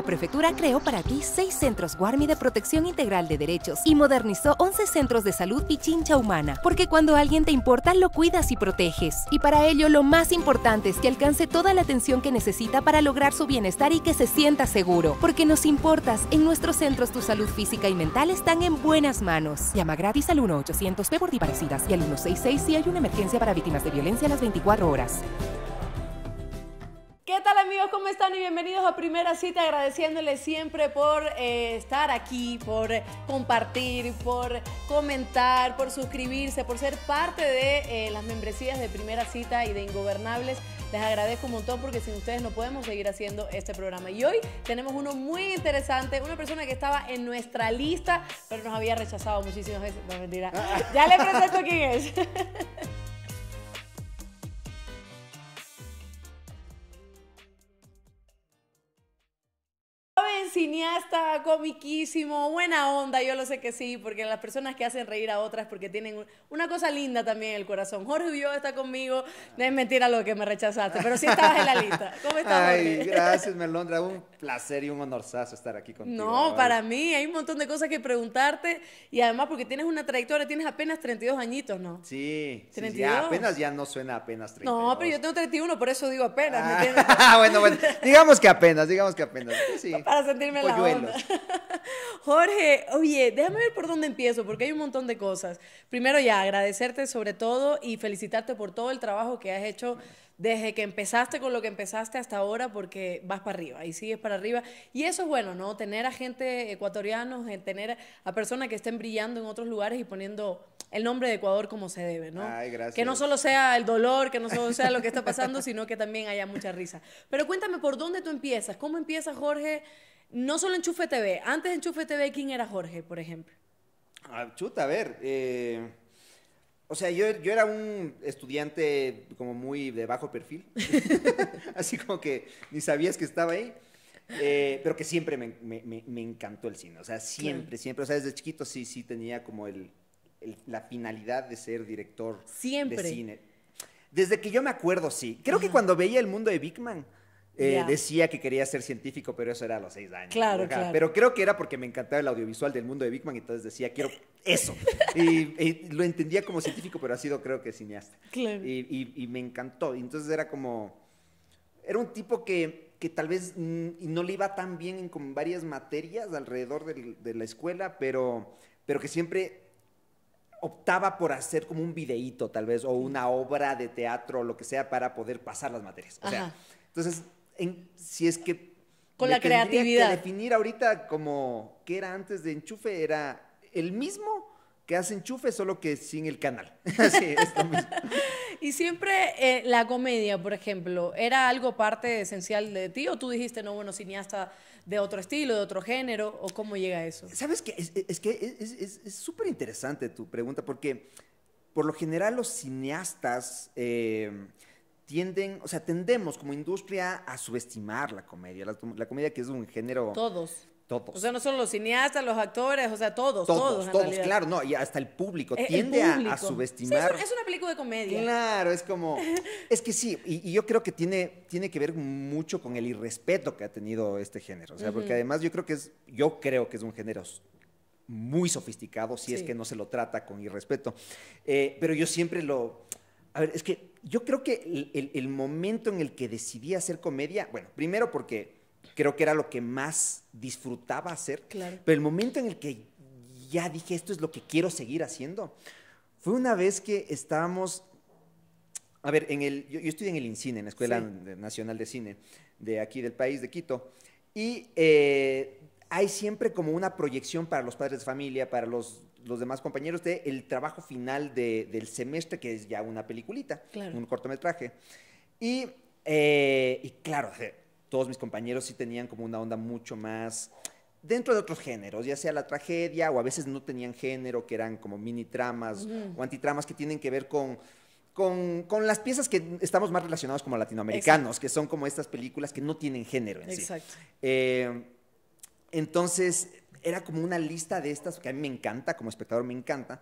la Prefectura creó para ti seis centros Guarmi de protección integral de derechos y modernizó 11 centros de salud y Chincha Humana, porque cuando alguien te importa lo cuidas y proteges. Y para ello lo más importante es que alcance toda la atención que necesita para lograr su bienestar y que se sienta seguro, porque nos importas. En nuestros centros tu salud física y mental están en buenas manos. Llama gratis al 1-800-P y al 166 si hay una emergencia para víctimas de violencia a las 24 horas. ¿Qué tal amigos? ¿Cómo están? Y bienvenidos a Primera Cita, agradeciéndoles siempre por eh, estar aquí, por compartir, por comentar, por suscribirse, por ser parte de eh, las membresías de Primera Cita y de Ingobernables. Les agradezco un montón porque sin ustedes no podemos seguir haciendo este programa. Y hoy tenemos uno muy interesante, una persona que estaba en nuestra lista, pero nos había rechazado muchísimas veces. No, mentira. Ya le presento quién es. cineasta, comiquísimo, buena onda, yo lo sé que sí, porque las personas que hacen reír a otras porque tienen una cosa linda también el corazón. Jorge Villó está conmigo, no es mentira lo que me rechazaste, pero sí estabas en la lista. ¿Cómo estás, Ay, gracias, Melondra, un placer y un honorazo estar aquí contigo. No, para mí hay un montón de cosas que preguntarte y además porque tienes una trayectoria, tienes apenas 32 añitos, ¿no? Sí, apenas ya no suena apenas 32. No, pero yo tengo 31, por eso digo apenas, ah, bueno, bueno, digamos que apenas, digamos que apenas. Sí la onda. Jorge, oye, déjame ver por dónde empiezo, porque hay un montón de cosas. Primero ya, agradecerte sobre todo y felicitarte por todo el trabajo que has hecho desde que empezaste con lo que empezaste hasta ahora, porque vas para arriba y sigues para arriba. Y eso es bueno, ¿no? Tener a gente ecuatorianos, eh, tener a personas que estén brillando en otros lugares y poniendo el nombre de Ecuador como se debe, ¿no? Que no solo sea el dolor, que no solo sea lo que está pasando, sino que también haya mucha risa. Pero cuéntame por dónde tú empiezas, cómo empiezas, Jorge, no solo Enchufe TV, antes de Enchufe TV, ¿quién era Jorge, por ejemplo? Ah, chuta, a ver. Eh, o sea, yo, era un estudiante como muy de bajo perfil, así como que ni sabías que estaba ahí, eh, pero que siempre me, encantó el cine, o sea, siempre, siempre, o sea, desde chiquito sí, sí tenía como la finalidad de ser director de cine. Desde que yo me acuerdo, sí. Creo que cuando veía el mundo de Big Man, eh, decía que quería ser científico, pero eso era a los seis años. Claro, claro, Pero creo que era porque me encantaba el audiovisual del mundo de Big Man, entonces decía, quiero eso. y, lo entendía como científico, pero ha sido, creo que, cineasta. Claro. Y, me encantó. entonces era como. Era un tipo que, que tal vez mm, no le iba tan bien en con varias materias alrededor de la escuela, pero, pero que siempre optaba por hacer como un videíto, tal vez, o una obra de teatro o lo que sea para poder pasar las materias. O sea, Ajá. entonces si es que... Con la creatividad. Que definir ahorita como qué era antes de enchufe, era el mismo que hace enchufe, solo que sin el canal. Y siempre eh, la comedia, por ejemplo, ¿era algo parte esencial de ti o tú dijiste, no, bueno, cineasta de otro estilo, de otro género, o cómo llega a eso? Sabes que es, que es súper interesante tu pregunta, porque por lo general los cineastas... Eh, tienden, o sea, tendemos como industria a subestimar la comedia, la, comedia que es un género... Todos. Todos. O sea, no solo los cineastas, los actores, o sea, todos, todos. Todos, claro, no, y hasta el público eh, tiende A, subestimar. es, una, película de comedia. Claro, es como. es que sí, y, yo creo que tiene, tiene que ver mucho con el irrespeto que ha tenido este género. O sea, porque además yo creo que es, yo creo que es un género muy sofisticado, si es que no se lo trata con irrespeto. Eh, pero yo siempre lo. A ver, es que yo creo que el, momento en el que decidí hacer comedia, bueno, primero porque creo que era lo que más disfrutaba hacer, pero el momento en el que ya dije esto es lo que quiero seguir haciendo, fue una vez que estábamos, a ver, en el, yo, estoy estudié en el INCINE, en la Escuela Nacional de Cine de aquí del país, de Quito, y eh, hay siempre como una proyección para los padres de familia, para los los demás compañeros de el trabajo final de, del semestre, que es ya una peliculita, un cortometraje. Y, eh, claro, todos mis compañeros sí tenían como una onda mucho más dentro de otros géneros, ya sea la tragedia o a veces no tenían género, que eran como mini tramas o antitramas que tienen que ver con, con, con, las piezas que estamos más relacionados como latinoamericanos, que son como estas películas que no tienen género en sí. Eh, entonces, era como una lista de estas que a mí me encanta, como espectador me encanta,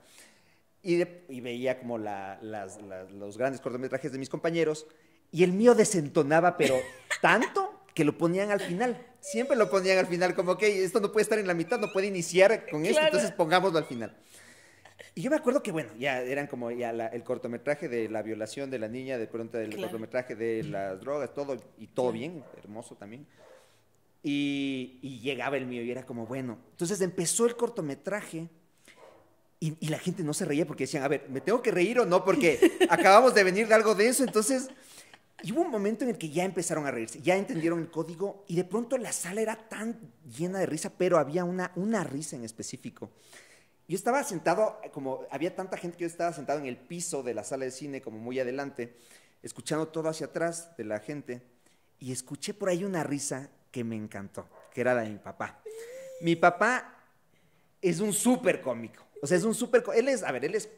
y, veía como los grandes cortometrajes de mis compañeros, y el mío desentonaba, pero tanto que lo ponían al final. Siempre lo ponían al final, como que esto no puede estar en la mitad, no puede iniciar con esto, entonces pongámoslo al final. Y yo me acuerdo que, bueno, ya eran como el cortometraje de la violación de la niña, de pronto el cortometraje de las drogas, todo, y todo bien, hermoso también. Y, llegaba el mío y era como, bueno. Entonces empezó el cortometraje y, la gente no se reía porque decían, a ver, ¿me tengo que reír o no? Porque acabamos de venir de algo de eso. Entonces, hubo un momento en el que ya empezaron a reírse, ya entendieron el código y de pronto la sala era tan llena de risa, pero había una, una risa en específico. Yo estaba sentado, eh, como había tanta gente que yo estaba sentado en el piso de la sala de cine, como muy adelante, escuchando todo hacia atrás de la gente, y escuché por ahí una risa me encantó, que era la de mi papá. Mi papá es un súper cómico. O sea, es un súper... Él es, a ver, él es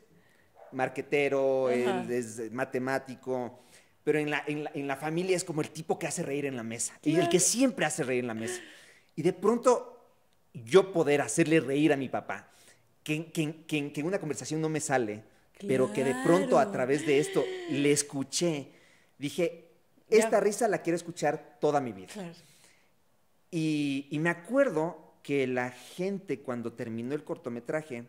marquetero, él es matemático, pero en la, en la, familia es como el tipo que hace reír en la mesa y el que siempre hace reír en la mesa. Y de pronto yo poder hacerle reír a mi papá, que, que, que, en una conversación no me sale, pero que de pronto a través de esto le escuché, dije, esta risa la quiero escuchar toda mi vida. Y, me acuerdo que la gente cuando terminó el cortometraje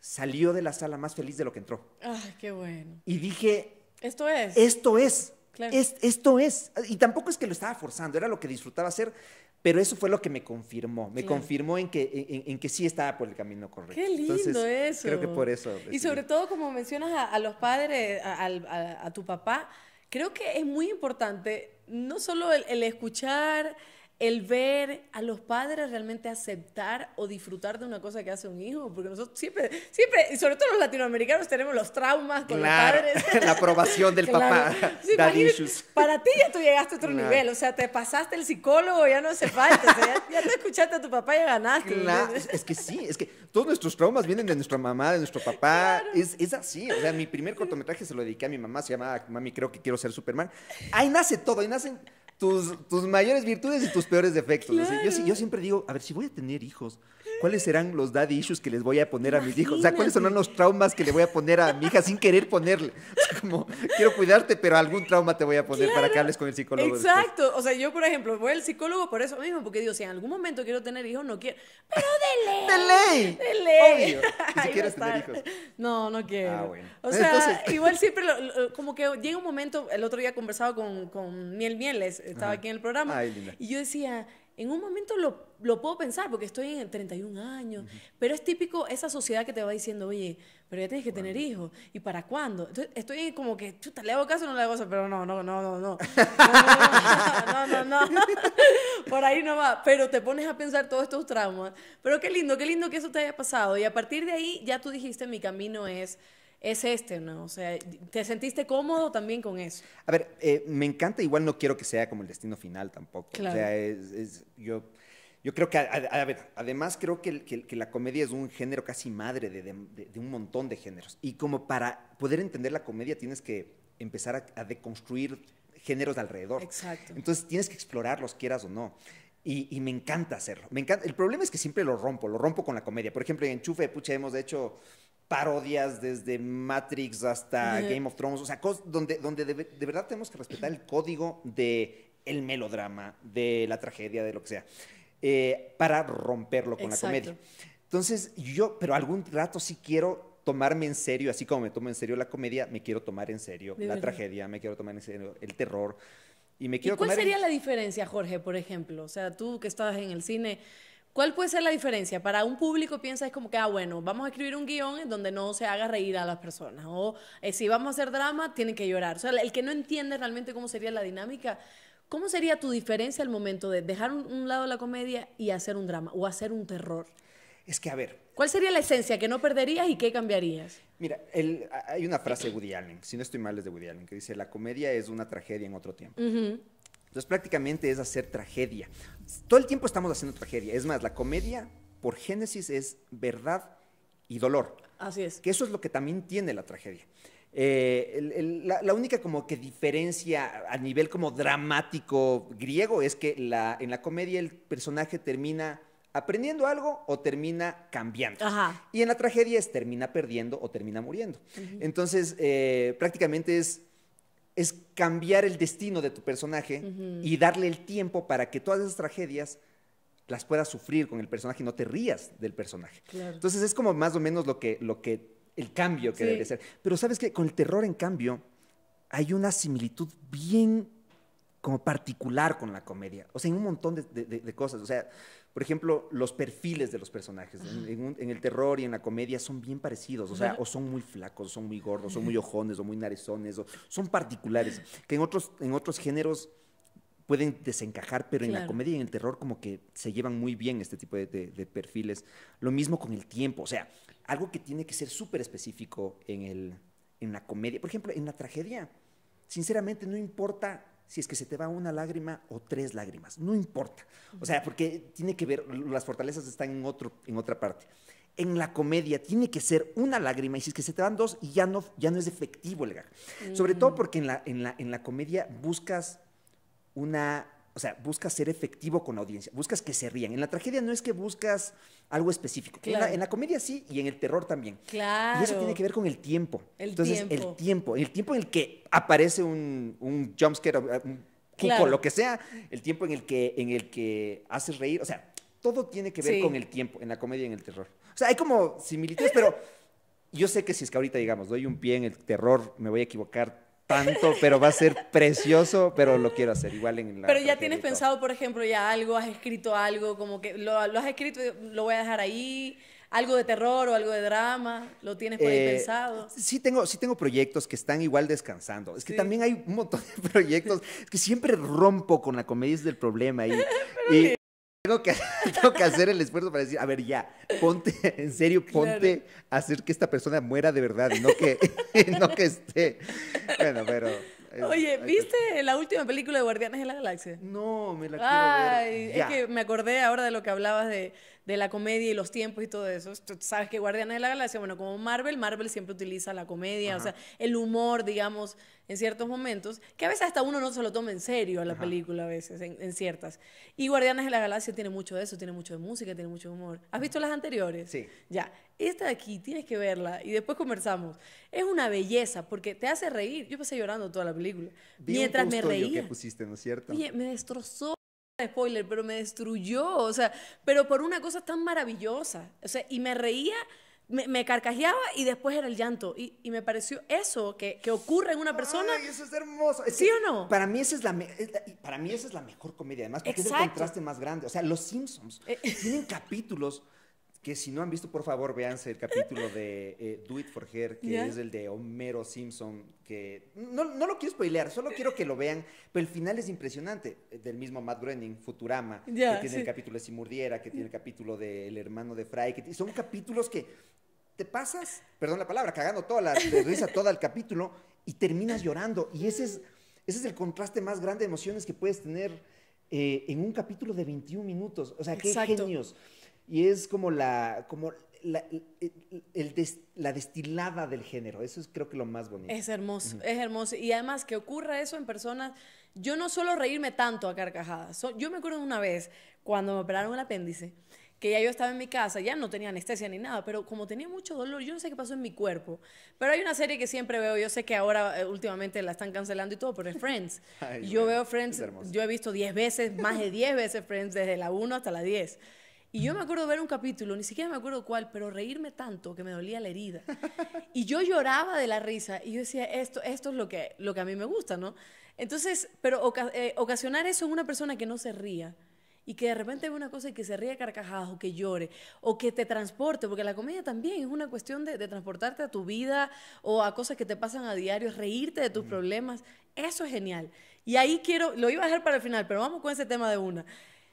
salió de la sala más feliz de lo que entró. Ay, ah, qué bueno. Y dije... Esto es. Esto es. Es, esto es. Y tampoco es que lo estaba forzando, era lo que disfrutaba hacer, pero eso fue lo que me confirmó. Me confirmó en que, en, que sí estaba por el camino correcto. Qué lindo eso. Creo que por eso. Y sobre todo, como mencionas a, los padres, a, tu papá, creo que es muy importante no solo el escuchar el ver a los padres realmente aceptar o disfrutar de una cosa que hace un hijo, porque nosotros siempre, siempre, y sobre todo los latinoamericanos, tenemos los traumas con los padres. La aprobación del papá. para ti ya tú llegaste a otro nivel, o sea, te pasaste el psicólogo, ya no hace falta, ya, te escuchaste a tu papá ya ganaste. Es que sí, es que todos nuestros traumas vienen de nuestra mamá, de nuestro papá, es, es así, o sea, mi primer cortometraje se lo dediqué a mi mamá, se llamaba Mami, creo que quiero ser Superman. Ahí nace todo, ahí nacen tus, mayores virtudes y tus peores defectos. yo, siempre digo, a ver, si voy a tener hijos, ¿cuáles serán los daddy issues que les voy a poner a mis hijos? O sea, ¿cuáles son los traumas que le voy a poner a mi hija sin querer ponerle? O como, quiero cuidarte, pero algún trauma te voy a poner para que hables con el psicólogo. Exacto. O sea, yo, por ejemplo, voy al psicólogo por eso mismo, porque digo, si en algún momento quiero tener hijos, no quiero. Pero de ley. De ley. Obvio. si quieres tener hijos. No, no quiero. Ah, o sea, igual siempre, como que llega un momento, el otro día conversaba con, con Miel Mieles estaba aquí en el programa. Y yo decía, en un momento lo, lo, puedo pensar porque estoy en 31 años, pero es típico esa sociedad que te va diciendo, oye, pero ya tienes que tener hijos, ¿y para cuándo? Entonces estoy como que, chuta, ¿le hago caso o no le hago caso? Pero no, no, no, no, no, no, no, por ahí no va, pero te pones a pensar todos estos traumas, pero qué lindo, qué lindo que eso te haya pasado, y a partir de ahí ya tú dijiste, mi camino es es este, ¿no? O sea, ¿te sentiste cómodo también con eso? A ver, eh, me encanta, igual no quiero que sea como el destino final tampoco. Claro. O sea, es, yo, creo que, a, ver, además creo que, la comedia es un género casi madre de, un montón de géneros. Y como para poder entender la comedia tienes que empezar a, deconstruir géneros alrededor. Exacto. Entonces tienes que explorarlos, quieras o no. Y, me encanta hacerlo. Me encanta. El problema es que siempre lo rompo, lo rompo con la comedia. Por ejemplo, en Enchufe, pucha, hemos hecho parodias desde Matrix hasta Game of Thrones, o sea, donde, donde de, verdad tenemos que respetar el código de melodrama, de la tragedia, de lo que sea, eh, para romperlo con la comedia. Entonces, yo, pero algún rato sí quiero tomarme en serio, así como me tomo en serio la comedia, me quiero tomar en serio la tragedia, me quiero tomar en serio el terror. Y, me quiero ¿Cuál sería la diferencia, Jorge, por ejemplo? O sea, tú que estabas en el cine, ¿Cuál puede ser la diferencia? Para un público piensa es como que, ah, bueno, vamos a escribir un guión donde no se haga reír a las personas. O eh, si vamos a hacer drama, tienen que llorar. O sea, el que no entiende realmente cómo sería la dinámica, ¿cómo sería tu diferencia al momento de dejar un, lado la comedia y hacer un drama o hacer un terror? Es que, a ver. ¿Cuál sería la esencia que no perderías y qué cambiarías? Mira, hay una frase de Woody Allen, si no estoy mal es de Woody Allen, que dice, la comedia es una tragedia en otro tiempo. Entonces prácticamente es hacer tragedia. Todo el tiempo estamos haciendo tragedia. Es más, la comedia por Génesis es verdad y dolor. Así es. Que eso es lo que también tiene la tragedia. Eh, la, única como que diferencia a nivel como dramático griego es que en la comedia el personaje termina aprendiendo algo o termina cambiando. Y en la tragedia es termina perdiendo o termina muriendo. Entonces, eh, prácticamente es, es cambiar el destino de tu personaje y darle el tiempo para que todas esas tragedias las puedas sufrir con el personaje y no te rías del personaje. Entonces es como más o menos lo que, lo que el cambio que debe ser. Pero sabes que con el terror, en cambio, hay una similitud bien como particular con la comedia. O sea, en un montón de, de cosas. O sea, por ejemplo, los perfiles de los personajes en, el terror y en la comedia son bien parecidos, o sea, o son muy flacos, son muy gordos, son muy ojones, o muy narizones, o son particulares, que en otros, en otros géneros pueden desencajar, pero en la comedia y en el terror como que se llevan muy bien este tipo de, de, perfiles. Lo mismo con el tiempo, o sea, algo que tiene que ser súper específico en, el, en la comedia. Por ejemplo, en la tragedia, sinceramente no importa si es que se te va una lágrima o tres lágrimas, no importa. O sea, porque tiene que ver, las fortalezas están en, otro, en otra parte. En la comedia tiene que ser una lágrima y si es que se te van dos ya no, ya no es efectivo el gag. Sobre todo porque en la, en la, en la comedia buscas una o sea, buscas ser efectivo con la audiencia, buscas que se rían. En la tragedia no es que buscas algo específico. En, la, comedia sí y en el terror también. Claro. Y eso tiene que ver con el tiempo. Entonces, el tiempo, el tiempo en el que aparece un, un jumpscare, un cuco, lo que sea, el tiempo en el que, en el que haces reír, o sea, todo tiene que ver con el tiempo, en la comedia y en el terror. O sea, hay como similitudes, pero yo sé que si es que ahorita, digamos, doy un pie en el terror, me voy a equivocar tanto, pero va a ser precioso, pero lo quiero hacer igual en la... Pero ya tienes pensado, por ejemplo, ya algo, has escrito algo, como que lo, has escrito, lo voy a dejar ahí, algo de terror o algo de drama, lo tienes por ahí eh, pensado. Sí tengo, sí tengo proyectos que están igual descansando. Es que también hay un montón de proyectos que siempre rompo con la comedia es del problema y, y Tengo que, hacer el esfuerzo para decir, a ver, ya, ponte, en serio, ponte a hacer que esta persona muera de verdad, y no que, que esté. Bueno, pero. Oye, ¿viste la última película de Guardianes de la Galaxia? No, me la quiero ver. Es que me acordé ahora de lo que hablabas de, de la comedia y los tiempos y todo eso. Tú sabes que Guardianes de la Galaxia, bueno, como Marvel, Marvel siempre utiliza la comedia, o sea, el humor, digamos, en ciertos momentos, que a veces hasta uno no se lo toma en serio a la película, a veces, en, ciertas. Y Guardianes de la Galaxia tiene mucho de eso, tiene mucho de música, tiene mucho humor. ¿Has visto las anteriores? Sí. Ya, esta de aquí tienes que verla y después conversamos. Es una belleza porque te hace reír. Yo pasé llorando toda la película. mientras me reía. que pusiste, ¿no es cierto? me destrozó spoiler, pero me destruyó, o sea, pero por una cosa tan maravillosa, o sea, y me reía, me, me carcajeaba y después era el llanto, y, y me pareció eso que, que, ocurre en una persona. Ay, eso es hermoso. ¿Sí o no? Para mí esa es la, para mí esa es la mejor comedia, además, porque es el contraste más grande, o sea, Los Simpsons eh, tienen capítulos que si no han visto, por favor, véanse el capítulo de eh, Do It For Her, que es el de Homero Simpson, que no, lo quiero spoilear, solo quiero que lo vean, pero el final es impresionante, eh, del mismo Matt Groening, Futurama, que tiene el capítulo de Si que tiene el capítulo del El hermano de Fry, que son capítulos que te pasas, perdón la palabra, cagando toda la risa, todo el capítulo, y terminas llorando, y ese es, ese es el contraste más grande de emociones que puedes tener eh, en un capítulo de 21 minutos, o sea, qué genios y es como la, como la, el, la destilada del género. Eso es creo que lo más bonito. Es hermoso, es hermoso. Y además que ocurra eso en personas, yo no suelo reírme tanto a carcajadas. yo me acuerdo de una vez cuando me operaron el apéndice, que ya yo estaba en mi casa, ya no tenía anestesia ni nada, pero como tenía mucho dolor, yo no sé qué pasó en mi cuerpo. Pero hay una serie que siempre veo, yo sé que ahora eh, últimamente la están cancelando y todo, pero es Friends. yo veo Friends, yo he visto 10 veces, más de 10 veces Friends, desde la 1 hasta la 10. Y yo me acuerdo de ver un capítulo, ni siquiera me acuerdo cuál, pero reírme tanto que me dolía la herida. Y yo lloraba de la risa y yo decía, esto, esto es lo que, lo que a mí me gusta, ¿no? Entonces, pero eh, ocasionar eso en una persona que no se ría y que de repente ve una cosa y que se ría carcajadas o que llore o que te transporte, porque la comedia también es una cuestión de, transportarte a tu vida o a cosas que te pasan a diario, reírte de tus problemas, eso es genial. Y ahí quiero, lo iba a dejar para el final, pero vamos con ese tema de una.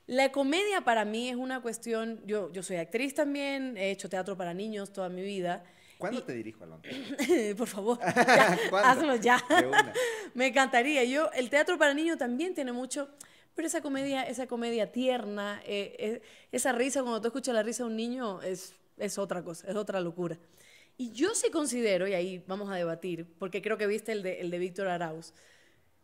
La comedia para mí es una cuestión, yo, soy actriz también, he hecho teatro para niños toda mi vida. ¿Cuándo te dirijo al Por favor, hazlo ya. Me encantaría. Yo, el teatro para niños también tiene mucho, pero esa comedia, esa comedia tierna, eh, eh, esa risa, cuando tú escuchas la risa de un niño, es, es otra cosa, es otra locura. Y yo sí considero, y ahí vamos a debatir, porque creo que viste el de, el de Víctor Arauz,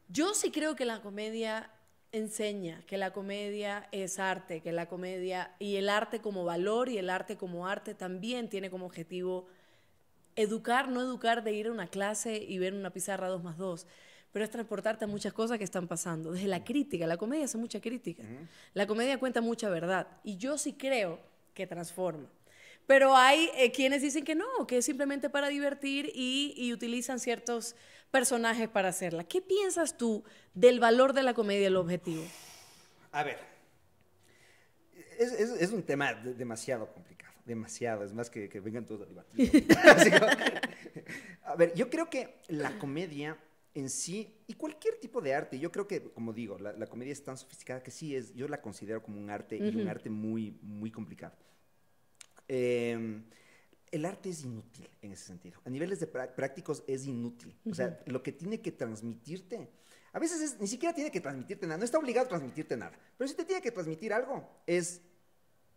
yo sí creo que la comedia enseña que la comedia es arte, que la comedia y el arte como valor y el arte como arte también tiene como objetivo educar, no educar de ir a una clase y ver una pizarra 2 más 2, pero es transportarte a muchas cosas que están pasando, desde la crítica, la comedia hace mucha crítica, la comedia cuenta mucha verdad y yo sí creo que transforma. Pero hay eh, quienes dicen que no, que es simplemente para divertir y utilizan ciertos personajes para hacerla. ¿Qué piensas tú del valor de la comedia el objetivo? A ver, es, un tema demasiado complicado, demasiado, es más que, que vengan todos a debatir. a ver, yo creo que la comedia en sí y cualquier tipo de arte. Yo creo que, como digo, la, comedia es tan sofisticada que sí es, yo la considero como un arte y un arte muy, muy complicado. Eh, el arte es inútil en ese sentido. A niveles de prácticos es inútil. O sea, lo que tiene que transmitirte, a veces ni siquiera tiene que transmitirte nada, no está obligado a transmitirte nada, pero si te tiene que transmitir algo, es,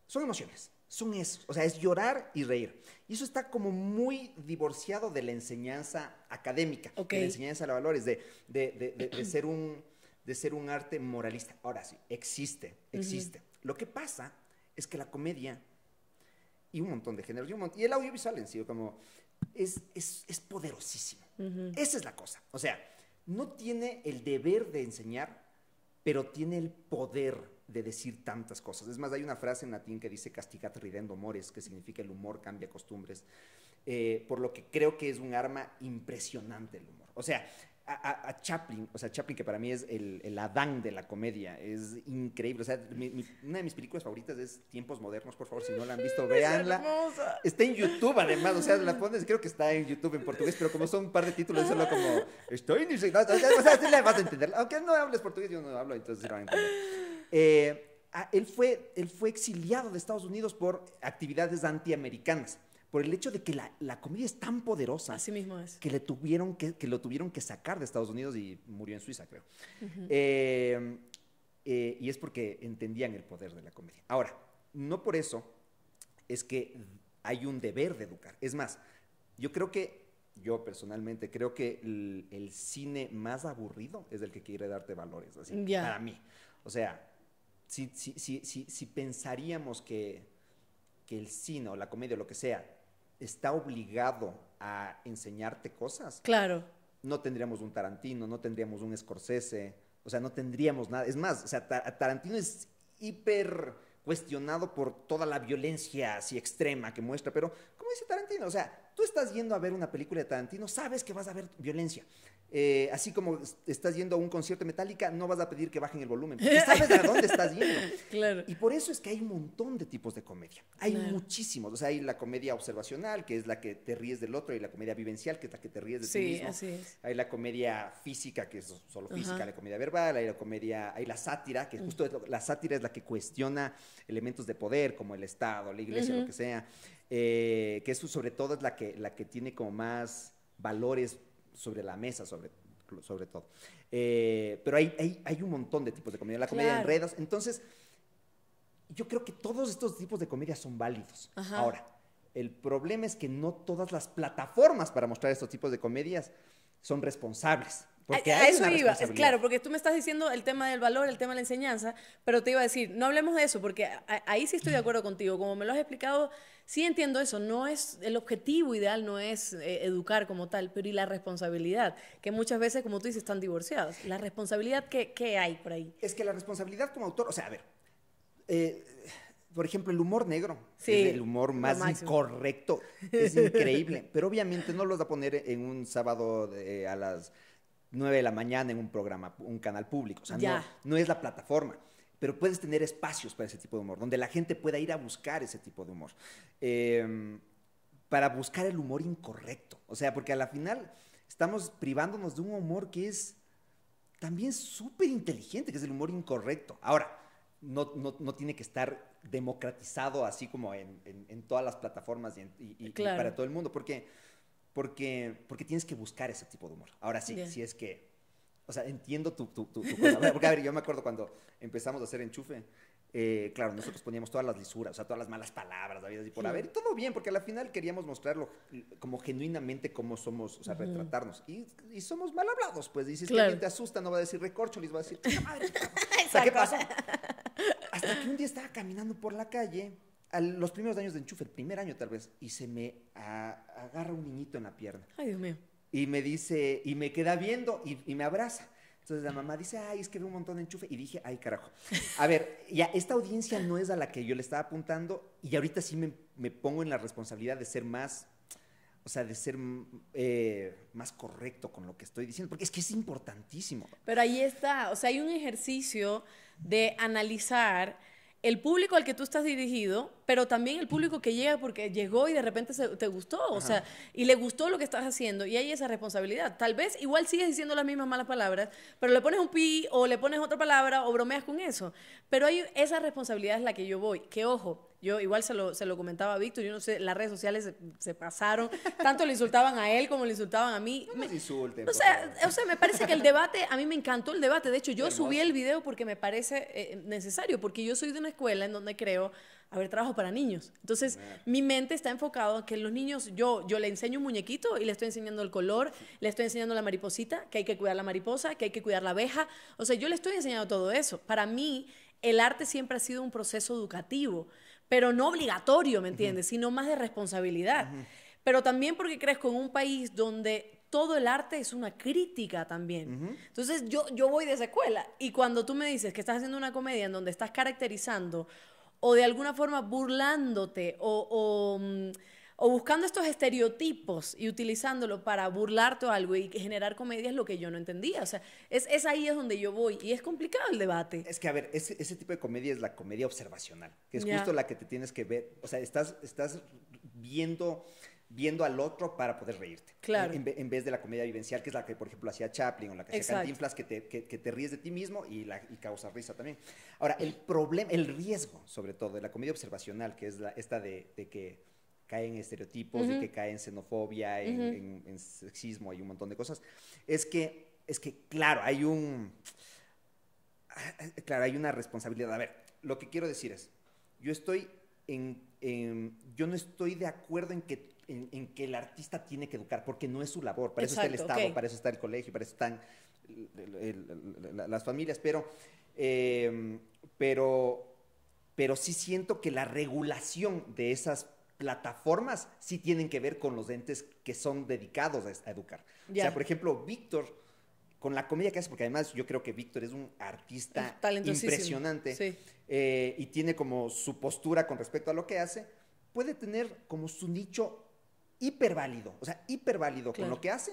son emociones, son eso, o sea, es llorar y reír. Y eso está como muy divorciado de la enseñanza académica, de la enseñanza de valores, de, ser un, de ser un arte moralista. Ahora sí, existe, existe. Lo que pasa es que la comedia y un montón de géneros. Y, el audiovisual en sí, como, es, es, es poderosísimo. Esa es la cosa. O sea, no tiene el deber de enseñar, pero tiene el poder de decir tantas cosas. Es más, hay una frase en latín que dice castigat ridendo mores, que significa el humor cambia costumbres, eh, por lo que creo que es un arma impresionante el humor. O sea, a, Chaplin, o sea, Chaplin que para mí es el, el Adán de la comedia, es increíble, o sea, una de mis películas favoritas es Tiempos Modernos, por favor, si no la han visto, véanla. Está en YouTube además, o sea, la pones, creo que está en YouTube en portugués, pero como son un par de títulos, es solo como, estoy en o sea, sí la vas a entender, aunque no hables portugués, yo no hablo, entonces sí entender. Eh, ah, él, fue, él fue exiliado de Estados Unidos por actividades antiamericanas por el hecho de que la, comedia es tan poderosa. Así mismo es. Que, le tuvieron que, lo tuvieron que sacar de Estados Unidos y murió en Suiza, creo. Eh, eh, y es porque entendían el poder de la comedia. Ahora, no por eso es que hay un deber de educar. Es más, yo creo que, yo personalmente creo que el, cine más aburrido es el que quiere darte valores, así, mí. O sea, si, si, si, si pensaríamos que, que el cine o la comedia o lo que sea está obligado a enseñarte cosas. Claro. No tendríamos un Tarantino, no tendríamos un Scorsese, o sea, no tendríamos nada. Es más, o sea, Tarantino es hiper cuestionado por toda la violencia así extrema que muestra, pero ¿cómo dice Tarantino, o sea, Tú estás yendo a ver una película de Tarantino, sabes que vas a ver violencia. Eh, así como estás yendo a un concierto de Metallica, no vas a pedir que bajen el volumen, porque sabes a dónde estás yendo. Claro. Y por eso es que hay un montón de tipos de comedia. Hay muchísimos. O sea, hay la comedia observacional, que es la que te ríes del otro, y la comedia vivencial, que es la que te ríes de ti mismo. Hay la comedia física, que es solo física, la comedia verbal, hay la comedia, hay la sátira, que mm. justo es la sátira es la que cuestiona elementos de poder, como el Estado, la iglesia, lo que sea. Eh, que eso sobre todo es la que, la que tiene como más valores sobre la mesa, sobre, sobre todo. Eh, pero hay, hay, hay, un montón de tipos de comedia, la comedia en redes. Entonces, yo creo que todos estos tipos de comedia son válidos. Ahora, el problema es que no todas las plataformas para mostrar estos tipos de comedias son responsables. Porque a, eso iba, es claro, porque tú me estás diciendo el tema del valor, el tema de la enseñanza, pero te iba a decir, no hablemos de eso, porque ahí sí estoy de acuerdo contigo, como me lo has explicado Sí entiendo eso, no es el objetivo ideal no es eh, educar como tal, pero y la responsabilidad, que muchas veces, como tú dices, están divorciados. La responsabilidad, ¿qué, hay por ahí? Es que la responsabilidad como autor, o sea, a ver, eh, por ejemplo, el humor negro es el humor más incorrecto, es increíble, pero obviamente no los va a poner en un sábado a las 9 de la mañana en un programa, un canal público, o sea, no, no es la plataforma pero puedes tener espacios para ese tipo de humor, donde la gente pueda ir a buscar ese tipo de humor. Em, para buscar el humor incorrecto. O sea, porque a la final estamos privándonos de un humor que es también súper inteligente, que es el humor incorrecto. Ahora, no, no, no tiene que estar democratizado así como en, en, todas las plataformas y, para todo el mundo, porque, porque, porque tienes que buscar ese tipo de humor. Ahora sí, si es que o sea, entiendo tu, tu, tu, Porque, a ver, yo me acuerdo cuando empezamos a hacer enchufe, eh, claro, nosotros poníamos todas las lisuras, o sea, todas las malas palabras, David por haber, y todo bien, porque al final queríamos mostrarlo como genuinamente cómo somos, o sea, retratarnos. Y, somos mal hablados, pues, dices si que alguien te asusta, no va a decir recorcho les va a decir, madre! o sea, ¿qué pasó? Hasta que un día estaba caminando por la calle, los primeros años de enchufe, el primer año tal vez, y se me agarra un niñito en la pierna. Ay, Dios mío. Y me dice, y me queda viendo y, me abraza. Entonces la mamá dice, ay, es que veo un montón de enchufe. Y dije, ay, carajo. A ver, ya, esta audiencia no es a la que yo le estaba apuntando y ahorita sí me, pongo en la responsabilidad de ser más, o sea, de ser eh, más correcto con lo que estoy diciendo, porque es que es importantísimo. Pero ahí está, o sea, hay un ejercicio de analizar el público al que tú estás dirigido, pero también el público que llega porque llegó y de repente te gustó, o sea, y le gustó lo que estás haciendo y hay esa responsabilidad. Tal vez igual sigues diciendo las mismas malas palabras, pero le pones un pi o le pones otra palabra o bromeas con eso. Pero hay esa responsabilidad es la que yo voy, que ojo, yo igual se lo, se lo comentaba a Víctor, yo no sé, las redes sociales se, pasaron, tanto le insultaban a él como le insultaban a mí. No me, insulten. O sea, me parece que el debate, a mí me encantó el debate, de hecho yo subí el video porque me parece eh, necesario, porque yo soy de una escuela en donde creo haber trabajo para niños. Entonces, mi mente está enfocada a que los niños, yo, yo le enseño un muñequito y le estoy enseñando el color, le estoy enseñando la mariposita, que hay que cuidar la mariposa, que hay que cuidar la abeja. O sea, yo le estoy enseñando todo eso. Para mí, el arte siempre ha sido un proceso educativo pero no obligatorio, ¿me entiendes? Sino más de responsabilidad. Pero también porque crezco en un país donde todo el arte es una crítica también. Entonces yo, yo voy de secuela y cuando tú me dices que estás haciendo una comedia en donde estás caracterizando o de alguna forma burlándote o mm, o buscando estos estereotipos y utilizándolo para burlarte o algo y generar comedia es lo que yo no entendía. O sea, es, ahí es donde yo voy y es complicado el debate. Es que, a ver, ese, tipo de comedia es la comedia observacional, que es justo la que te tienes que ver. O sea, estás, estás viendo viendo al otro para poder reírte. Claro. En, vez de la comedia vivencial, que es la que, por ejemplo, hacía Chaplin o la que hacía Cantinflas, que te, te, ríes de ti mismo y, la, causa risa también. Ahora, el problema, el riesgo, sobre todo, de la comedia observacional, que es la, esta de, de que caen en estereotipos, que cae en xenofobia, en, sexismo, hay un montón de cosas. Es que, es que, claro, hay un. Ah, claro, hay una responsabilidad. A ver, lo que quiero decir es: yo estoy en. yo no estoy de acuerdo en que, en, que el artista tiene que educar, porque no es su labor. Para eso está el Estado, para eso está el colegio, para eso están las familias, pero. Em, pero pero sí siento que la regulación de esas plataformas sí tienen que ver con los entes que son dedicados a, educar. O sea, por ejemplo, Víctor, con la comedia que hace, porque además yo creo que Víctor es un artista impresionante eh, y tiene como su postura con respecto a lo que hace, puede tener como su nicho hiperválido, o sea, hiperválido válido con lo que hace,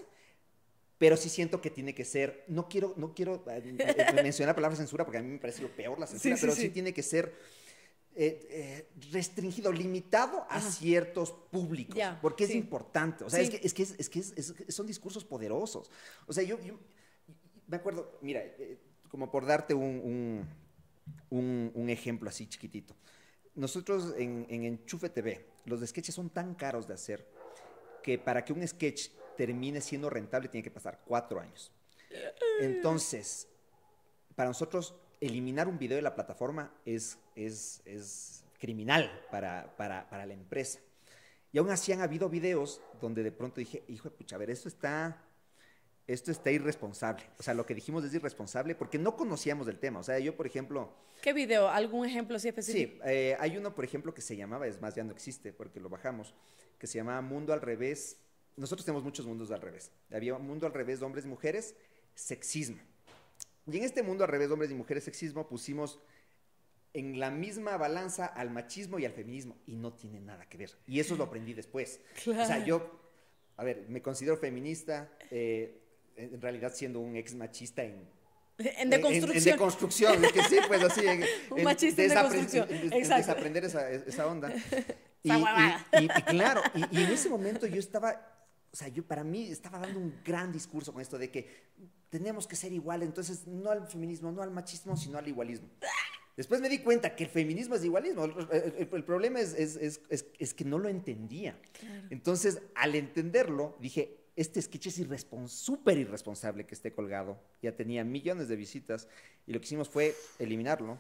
pero sí siento que tiene que ser, no quiero, no quiero eh, eh, mencionar la palabra censura porque a mí me parece lo peor la censura, pero sí tiene que ser eh, eh, restringido, limitado a ciertos públicos, porque es importante. O sea, es que, son discursos poderosos. O sea, yo, me acuerdo, mira, eh, como por darte un, un, ejemplo así chiquitito. Nosotros en, en Enchufe TV, los sketches son tan caros de hacer que para que un sketch termine siendo rentable tiene que pasar cuatro años. Entonces, para nosotros eliminar un video de la plataforma es, es, criminal para, la empresa. Y aún así han habido videos donde de pronto dije, hijo de pucha, a ver, esto está, esto está irresponsable. O sea, lo que dijimos es irresponsable porque no conocíamos del tema. O sea, yo, por ejemplo... ¿Qué video? ¿Algún ejemplo así específico? Sí, eh, hay uno, por ejemplo, que se llamaba, es más, ya no existe porque lo bajamos, que se llamaba Mundo al Revés. Nosotros tenemos muchos mundos al revés. Había mundo al revés de hombres y mujeres, sexismo. Y en este mundo al revés, hombres y mujeres, sexismo, pusimos en la misma balanza al machismo y al feminismo. Y no tiene nada que ver. Y eso lo aprendí después. O sea, yo, a ver, me considero feminista, eh, en realidad siendo un ex machista en... En deconstrucción. En, deconstrucción, es que sí, pues así. un machista en deconstrucción. En, Exacto. desaprender esa, e, esa onda. Y, y claro, y en ese momento yo estaba o sea, yo para mí estaba dando un gran discurso con esto de que tenemos que ser iguales, entonces no al feminismo, no al machismo, sino al igualismo. Después me di cuenta que el feminismo es igualismo. El, problema es, es, es, es, que no lo entendía. Entonces, al entenderlo, dije, este sketch es súper irresponsable que esté colgado. Ya tenía millones de visitas y lo que hicimos fue eliminarlo.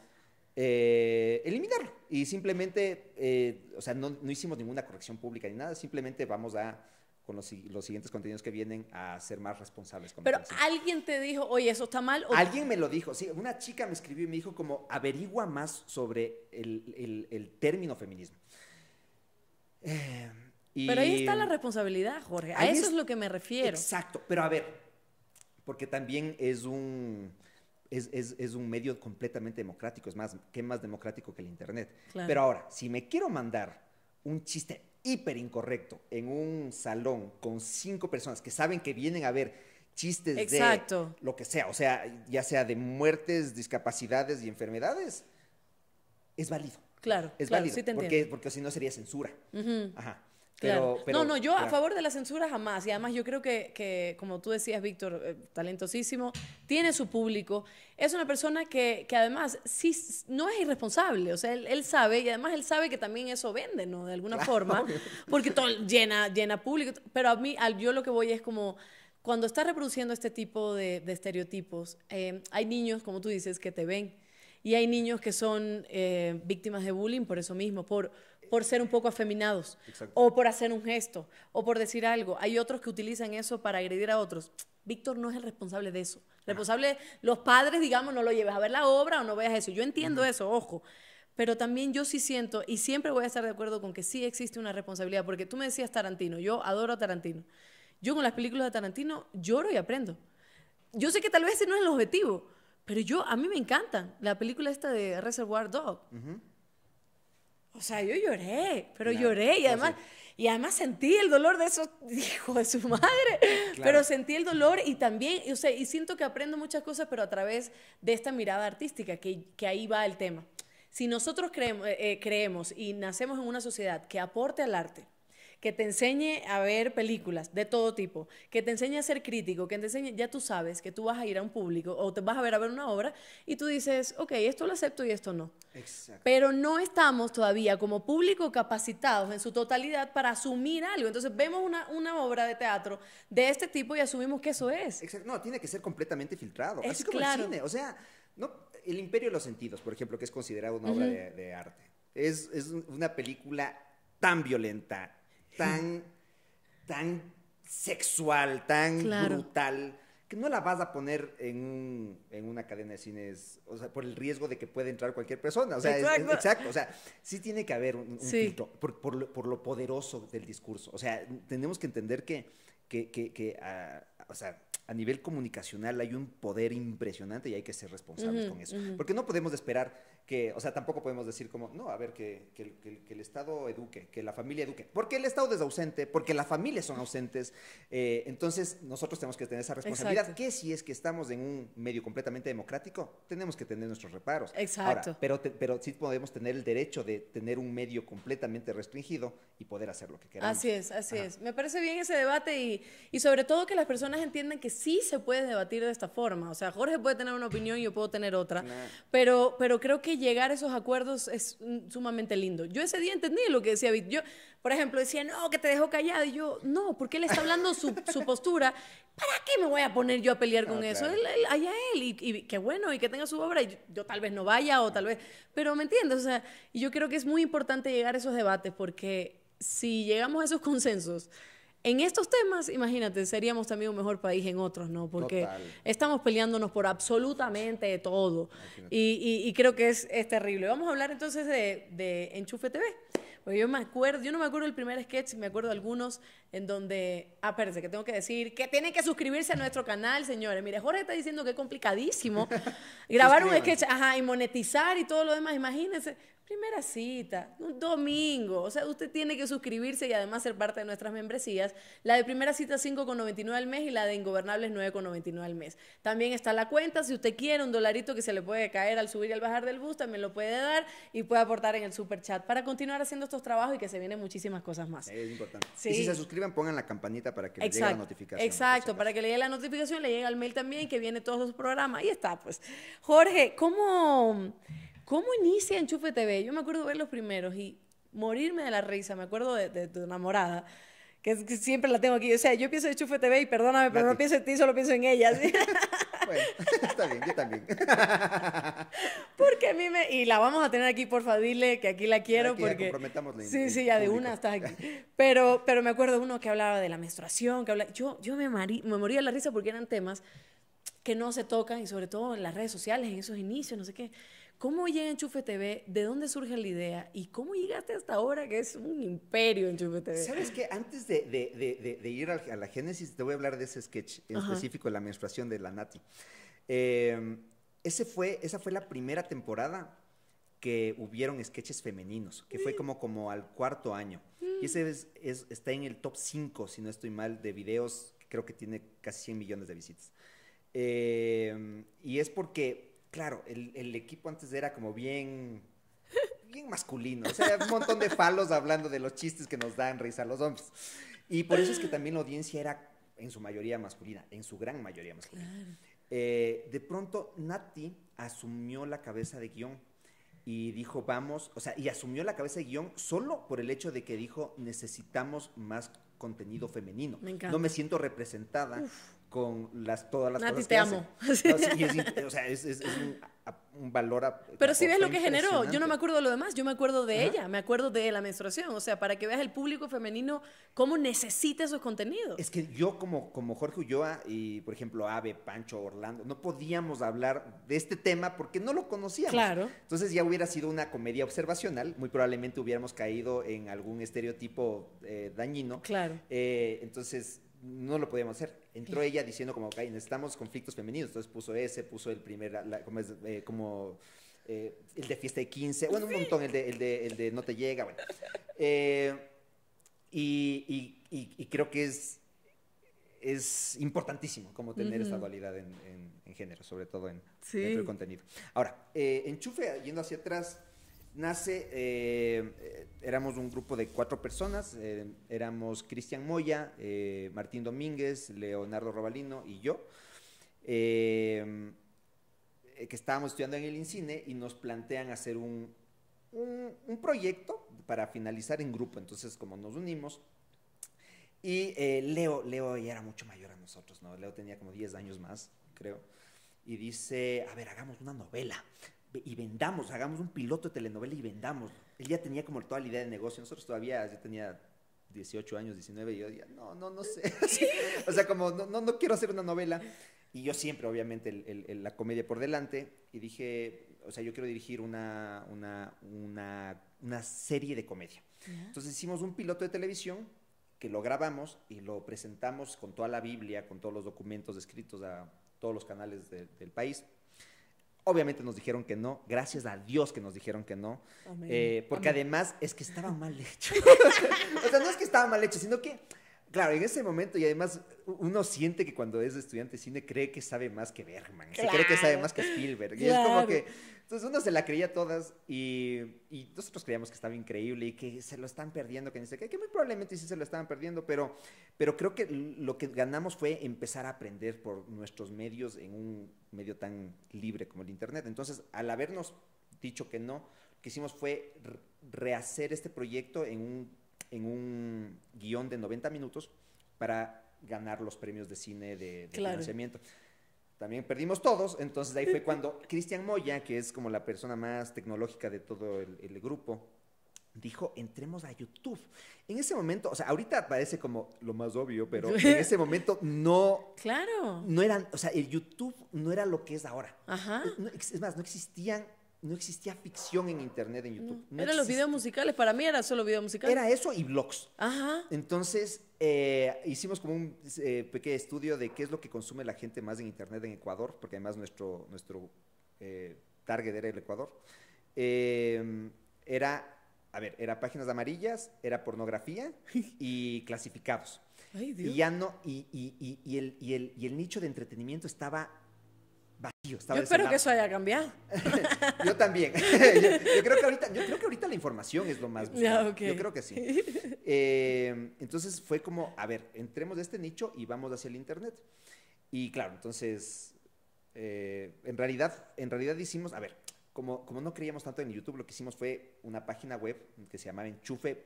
Eh, eliminarlo. Y simplemente, eh, o sea, no, no hicimos ninguna corrección pública ni nada, simplemente vamos a con los, siguientes contenidos que vienen a ser más responsables. Pero alguien te dijo, oye, eso está mal. alguien me lo dijo, sí, una chica me escribió y me dijo como, averigua más sobre el, término feminismo. Eh, pero ahí está la responsabilidad, Jorge. A eso es, lo que me refiero. Exacto, pero a ver, porque también es un, es, un medio completamente democrático, es más, ¿qué más democrático que el Internet? Pero ahora, si me quiero mandar un chiste hiperincorrecto incorrecto en un salón con cinco personas que saben que vienen a ver chistes de lo que sea, o sea, ya sea de muertes, discapacidades y enfermedades, es válido. Claro, es válido. porque, porque si no sería censura. Ajá no, no, yo a favor de la censura jamás. Y además yo creo que, como tú decías, Víctor, eh, talentosísimo, tiene su público. Es una persona que, además no es irresponsable. O sea, él, sabe y además él sabe que también eso vende, ¿no? De alguna forma. Porque llena, llena público. Pero a mí, yo lo que voy es como... Cuando está reproduciendo este tipo de, estereotipos, eh, hay niños, como tú dices, que te ven. Y hay niños que son eh, víctimas de bullying por eso mismo, por por ser un poco afeminados, o por hacer un gesto, o por decir algo. Hay otros que utilizan eso para agredir a otros. Víctor no es el responsable de eso. Responsable, los padres, digamos, no lo lleves a ver la obra o no veas eso. Yo entiendo eso, ojo. Pero también yo sí siento, y siempre voy a estar de acuerdo con que sí existe una responsabilidad, porque tú me decías Tarantino, yo adoro a Tarantino. Yo con las películas de Tarantino lloro y aprendo. Yo sé que tal vez ese no es el objetivo, pero yo, a mí me encantan. La película esta de Reservoir Dog. O sea, yo lloré, pero lloré y pues, además, y además sentí el dolor de esos hijos de su madre, pero sentí el dolor y también, o sea, y siento que aprendo muchas cosas, pero a través de esta mirada artística, que, que ahí va el tema. Si nosotros creemos, eh, eh, creemos y nacemos en una sociedad que aporte al arte, que te enseñe a ver películas de todo tipo, que te enseñe a ser crítico, que te enseñe, ya tú sabes que tú vas a ir a un público o te vas a ver a ver una obra y tú dices, ok, esto lo acepto y esto no. Exacto. Pero no estamos todavía como público capacitados en su totalidad para asumir algo. Entonces vemos una, una obra de teatro de este tipo y asumimos que eso es. Exacto. No, tiene que ser completamente filtrado. así como el cine. O sea, no, El Imperio de los Sentidos, por ejemplo, que es considerado una obra de, de arte. Es, es una película tan violenta, tan, tan sexual, tan brutal, que no la vas a poner en, una cadena de cines, o sea, por el riesgo de que pueda entrar cualquier persona. O sea, exacto. o sea, sí tiene que haber un, filtro por, lo, poderoso del discurso. O sea, tenemos que entender que, ah, a, nivel comunicacional hay un poder impresionante y hay que ser responsables con eso. Porque no podemos esperar que, o sea, tampoco podemos decir como, no, a ver, que, que, el Estado eduque, que la familia eduque. Porque el Estado es ausente, porque las familias son ausentes. Eh, entonces, nosotros tenemos que tener esa responsabilidad, que si es que estamos en un medio completamente democrático, tenemos que tener nuestros reparos. Exacto. pero, pero sí podemos tener el derecho de tener un medio completamente restringido y poder hacer lo que queramos. Así es, así es. Me parece bien ese debate y, y sobre todo que las personas entiendan que sí se puede debatir de esta forma. O sea, Jorge puede tener una opinión y yo puedo tener otra, pero, pero creo que llegar a esos acuerdos es mm, sumamente lindo. Yo ese día entendí lo que decía Yo, por ejemplo, decía, no, que te dejo callado. Y yo, no, porque él está hablando su, postura. ¿Para qué me voy a poner yo a pelear ah, con eso? Él, allá él. Y, y qué bueno, y que tenga su obra. Y yo, tal vez no vaya o tal vez... Pero me entiendes, o sea, yo creo que es muy importante llegar a esos debates porque si llegamos a esos consensos en estos temas, imagínate, seríamos también un mejor país en otros, ¿no? Porque estamos peleándonos por absolutamente todo. Y, creo que es, terrible. Vamos a hablar entonces de, Enchufe TV. Porque yo me acuerdo, yo no me acuerdo del primer sketch, me acuerdo algunos en donde, ah, espérense, que tengo que decir que tienen que suscribirse a nuestro canal, señores. Mire, Jorge está diciendo que es complicadísimo grabar un sketch, ajá, y monetizar y todo lo demás, imagínense primera cita, un domingo. O sea, usted tiene que suscribirse y además ser parte de nuestras membresías. La de primera cita 5,99 al mes y la de ingobernables 9,99 al mes. También está la cuenta, si usted quiere un dolarito que se le puede caer al subir y al bajar del bus, también lo puede dar y puede aportar en el super chat para continuar haciendo estos trabajos y que se vienen muchísimas cosas más. Es importante. Y si se suscriban, pongan la campanita para que le llegue la notificación. Exacto, para que le llegue la notificación, le llegue al mail también que viene todos los programas. Ahí está, pues. Jorge, ¿cómo... ¿Cómo inicia Enchufe TV? Yo me acuerdo de ver los primeros y morirme de la risa. Me acuerdo de, de tu enamorada, que, siempre la tengo aquí. O sea, yo pienso en Enchufe TV y perdóname, pero no pienso en ti, solo pienso en ella. bueno, está bien, yo también. porque a mí me... Y la vamos a tener aquí, porfa, dile que aquí la quiero porque... comprometamos Sí, sí, ya de una estás aquí. Pero, pero me acuerdo uno que hablaba de la menstruación, que hablaba... Yo, yo me, marí, me moría de la risa porque eran temas que no se tocan y sobre todo en las redes sociales, en esos inicios, no sé qué. ¿Cómo llega Enchufe TV? ¿De dónde surge la idea? ¿Y cómo llegaste hasta ahora, que es un imperio Enchufe TV? Sabes que antes de, ir a la génesis, te voy a hablar de ese sketch en específico específico, la menstruación de la Nati. Eh, ese fue, esa fue la primera temporada que hubieron sketches femeninos, que fue mm. como, como al cuarto año. Mm. Y ese está en el top 5, si no estoy mal, de videos, que creo que tiene casi 100 millones de visitas. Eh, y es porque claro, el, equipo antes era como bien bien masculino. O sea, un montón de falos hablando de los chistes que nos dan risa a los hombres. Y por eso es que también la audiencia era en su mayoría masculina, en su gran mayoría masculina. Eh, de pronto, Nati asumió la cabeza de guión y dijo, vamos, o sea, y asumió la cabeza de guión solo por el hecho de que dijo, necesitamos más contenido femenino. no me siento representada con las, todas las Nati, cosas te amo. o sea, es, un, valor. Pero si ves lo que generó, yo no me acuerdo de lo demás, yo me acuerdo de ella, me acuerdo de la menstruación. O sea, para que veas el público femenino cómo necesita esos contenidos. Es que yo, como, como Jorge Ulloa y, por ejemplo, Ave, Pancho, Orlando, no podíamos hablar de este tema porque no lo conocíamos. Claro. Entonces ya hubiera sido una comedia observacional, muy probablemente hubiéramos caído en algún estereotipo eh, dañino. Claro. Eh, entonces no lo podíamos hacer. Entró ella diciendo como, ok, necesitamos conflictos femeninos. Entonces puso ese, puso el primer, eh, como, eh, el de fiesta de 15, bueno, un montón, el de, de, el de no te llega, bueno. Eh, y, creo que es, es importantísimo como tener esa dualidad en, en, género, sobre todo en, el dentro del contenido. Ahora, enchufe, yendo hacia atrás, Nace, eh, eh, éramos un grupo de cuatro personas, eh, éramos Cristian Moya, Martín Domínguez, Leonardo Robalino y yo, que estábamos estudiando en el INCINE y nos plantean hacer un, proyecto para finalizar en grupo. Entonces, como nos unimos, y Leo, Leo ya era mucho mayor a nosotros, ¿no? Leo tenía como 10 años más, creo. Y dice, a ver, hagamos una novela y vendamos, hagamos un piloto de telenovela y vendamos. Él ya tenía como toda la idea de negocio, nosotros todavía, yo tenía 18 años, 19, y yo decía, no, no, no sé. o sea, como, no, no, no, quiero hacer una novela. Y yo siempre, obviamente, la comedia por delante. Y dije, o sea, yo quiero dirigir una, una, una, serie de comedia. Entonces hicimos un piloto de televisión que lo grabamos y lo presentamos con toda la Biblia, con todos los documentos escritos a todos los canales del país. Obviamente nos dijeron que no, gracias a Dios que nos dijeron que no, eh, porque además es que estaba mal hecho. o sea, no es que estaba mal hecho, sino que Claro, en ese momento, y además uno siente que cuando es estudiante de cine cree que sabe más que Bergman, se cree que sabe más que Spielberg. Y es como que. Entonces uno se la creía todas y, nosotros creíamos que estaba increíble y que se lo están perdiendo, que, que, que muy probablemente sí se lo estaban perdiendo, pero, pero creo que lo que ganamos fue empezar a aprender por nuestros medios en un medio tan libre como el Internet. Entonces, al habernos dicho que no, lo que hicimos fue rehacer este proyecto en un en un guión de 90 minutos para ganar los premios de cine de, de También perdimos todos, entonces ahí fue cuando Cristian Moya, que es como la persona más tecnológica de todo el, grupo, dijo, entremos a YouTube. En ese momento, o sea, ahorita parece como lo más obvio, pero en ese momento no... Claro. No eran, o sea, el YouTube no era lo que es ahora. Ajá. es más, no existían no existía ficción en internet, en YouTube. Eran los videos musicales, para mí era solo videos musicales Era eso y blogs. Ajá. Entonces, eh, hicimos como un eh, pequeño estudio de qué es lo que consume la gente más en internet en Ecuador, porque además nuestro, nuestro eh, target era el Ecuador. Em, era, a ver, era páginas amarillas, era pornografía y clasificados. Ay, Dios. Y ya no, y, el, el, y el nicho de entretenimiento estaba vacío. Estaba yo espero que eso haya cambiado. yo también. yo, creo que ahorita, la información es lo más Yo creo que sí. Em, entonces fue como, a ver, entremos de este nicho y vamos hacia el Internet. Y claro, entonces, eh, en, realidad, en realidad hicimos, a ver, como, como no creíamos tanto en YouTube, lo que hicimos fue una página web que se llamaba Enchufe...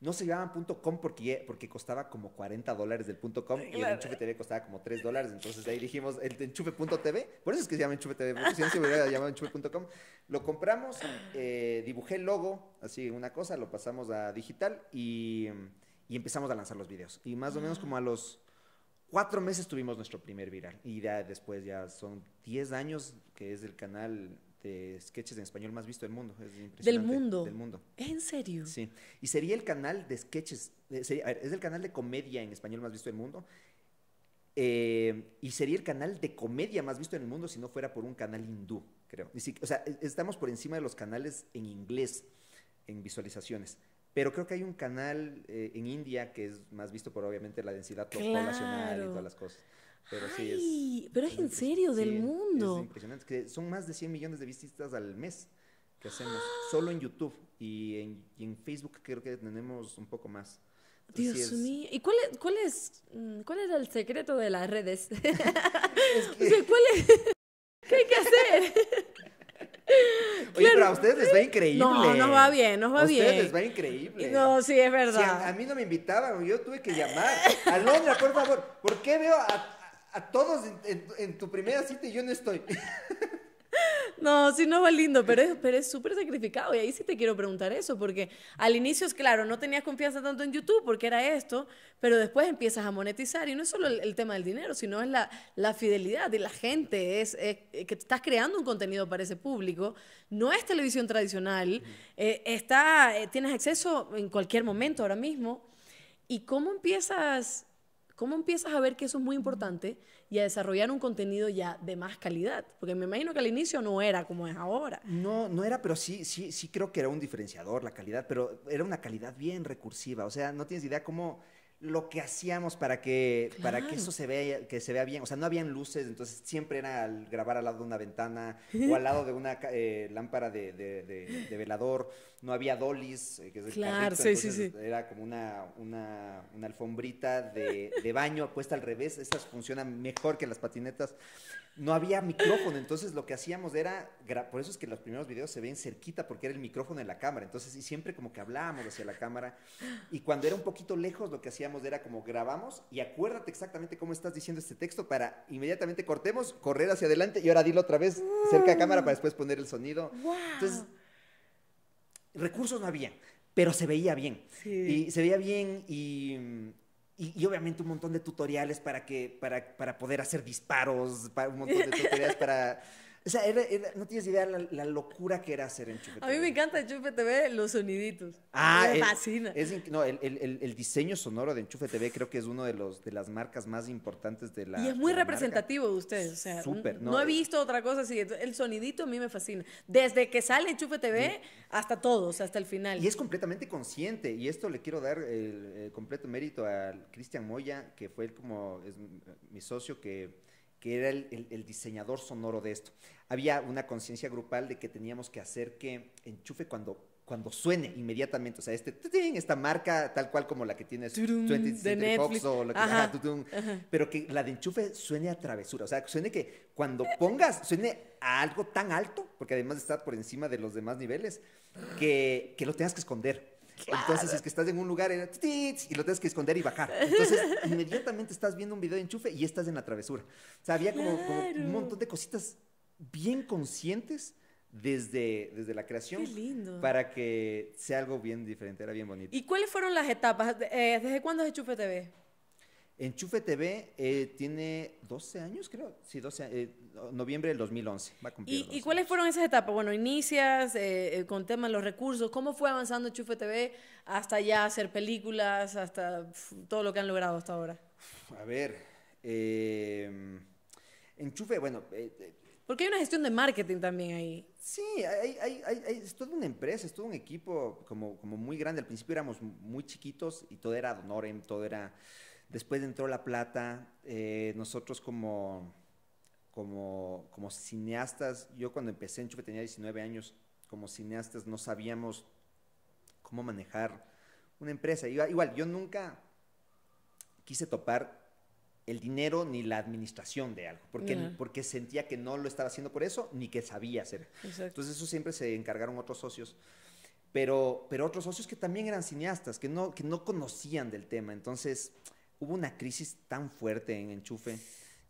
No se llamaban .com porque, porque costaba como 40 dólares del .com y el enchufe TV costaba como 3 dólares. Entonces ahí dijimos el enchufe.tv. Por eso es que se llama enchufe TV. Porque si no se hubiera llamado enchufe.com. Lo compramos, eh, dibujé el logo, así una cosa, lo pasamos a digital y, empezamos a lanzar los videos. Y más o menos como a los cuatro meses tuvimos nuestro primer viral. Y ya después ya son 10 años que es el canal de sketches en español más visto del mundo. Del mundo. mundo. ¿En serio? Sí. Y sería el canal de sketches, eh, es el canal de comedia en español más visto del mundo. Eh, y sería el canal de comedia más visto en el mundo si no fuera por un canal hindú, creo. o sea, estamos por encima de los canales en inglés, en visualizaciones. Pero creo que hay un canal eh, en India que es más visto por obviamente la densidad poblacional y todas las cosas. Pero sí es. Pero es en serio, del mundo. Es impresionante. Que son más de 100 millones de visitas al mes que hacemos, solo en YouTube. Y en, Facebook creo que tenemos un poco más. Dios mío. ¿Y cuál es, cuál es, mm, cuál es el secreto de las redes? ¿cuál es? ¿Qué hay que hacer? Oye, pero a ustedes les va increíble. No, nos va bien, nos va bien. ustedes les va increíble. No, sí, es verdad. a, a, mí no me invitaban, yo tuve que llamar. Alondra, por favor, ¿por qué veo a a todos en, tu primera cita yo no estoy. No, sí, no va lindo, pero es pero súper sacrificado. Y ahí sí te quiero preguntar eso, porque al inicio es claro, no tenías confianza tanto en YouTube porque era esto, pero después empiezas a monetizar. Y no es solo el, tema del dinero, sino es la, la fidelidad de la gente, es, eh, que estás creando un contenido para ese público. No es televisión tradicional, eh, está, eh, tienes acceso en cualquier momento ahora mismo. ¿Y cómo empiezas ¿Cómo empiezas a ver que eso es muy importante y a desarrollar un contenido ya de más calidad? Porque me imagino que al inicio no era como es ahora. No, no era, pero sí, sí, sí creo que era un diferenciador la calidad, pero era una calidad bien recursiva. O sea, no tienes idea cómo lo que hacíamos para que, para que eso se vea, que se vea bien. O sea, no habían luces, entonces siempre era al grabar al lado de una ventana o al lado de una eh, lámpara de velador no había dolis, eh, que claro, sí, era como una, alfombrita de, baño puesta al revés, estas funcionan mejor que las patinetas. No había micrófono, entonces lo que hacíamos era, por eso es que los primeros videos se ven cerquita porque era el micrófono en la cámara, entonces y siempre como que hablábamos hacia la cámara y cuando era un poquito lejos lo que hacíamos era como grabamos y acuérdate exactamente cómo estás diciendo este texto para inmediatamente cortemos, correr hacia adelante y ahora dilo otra vez cerca de cámara para después poner el sonido. Wow. Entonces recursos no había, pero se veía bien. Y se veía bien y, obviamente un montón de tutoriales para, que, para, para poder hacer disparos, un montón de tutoriales para... O sea, no tienes idea la, la, locura que era hacer en TV. A mí me encanta Enchufe TV los soniditos. Ah, me fascina. no, el, diseño sonoro de Enchufe TV creo que es uno de los de las marcas más importantes de la. Y es muy representativo de ustedes. Súper, no, he visto otra cosa así. El sonidito a mí me fascina. Desde que sale Enchufe TV hasta todos, hasta el final. Y es completamente consciente. Y esto le quiero dar el, completo mérito a Cristian Moya, que fue como es, mi socio que era el, diseñador sonoro de esto. Había una conciencia grupal de que teníamos que hacer que enchufe cuando cuando suene inmediatamente, o sea, este esta marca tal cual como la que tiene o que pero que la de enchufe suene a travesura, o sea, que suene que cuando pongas suene a algo tan alto, porque además está por encima de los demás niveles, que, que lo tengas que esconder. Entonces, es que estás en un lugar y lo tienes que esconder y bajar. Entonces, inmediatamente estás viendo un video de enchufe y estás en la travesura. O sea, había como, un montón de cositas bien conscientes desde, desde la creación para que sea algo bien diferente, era bien bonito. ¿Y cuáles fueron las etapas? Eh, ¿Desde cuándo es Enchufe TV? Enchufe TV eh, tiene 12 años, creo. Sí, 12 años. Eh, noviembre del 2011. ¿Y, cuáles fueron esas etapas? Bueno, inicias eh, eh, con temas los recursos. ¿Cómo fue avanzando Enchufe TV hasta ya hacer películas, hasta todo lo que han logrado hasta ahora? A ver, eh, Enchufe, bueno... porque hay una gestión de marketing también ahí. Sí, hay, hay, hay, es toda una empresa, es todo un equipo como, como muy grande. Al principio éramos muy chiquitos y todo era Donorem, todo era... Después entró La Plata, nosotros como como, como cineastas, yo cuando empecé en tenía 19 años, como cineastas no sabíamos cómo manejar una empresa. Igual, yo nunca quise topar el dinero ni la administración de algo, porque, porque sentía que no lo estaba haciendo por eso, ni que sabía hacer. Entonces eso siempre se encargaron otros socios, pero, pero otros socios que también eran cineastas, que no, que no conocían del tema. Entonces hubo una crisis tan fuerte en Enchufe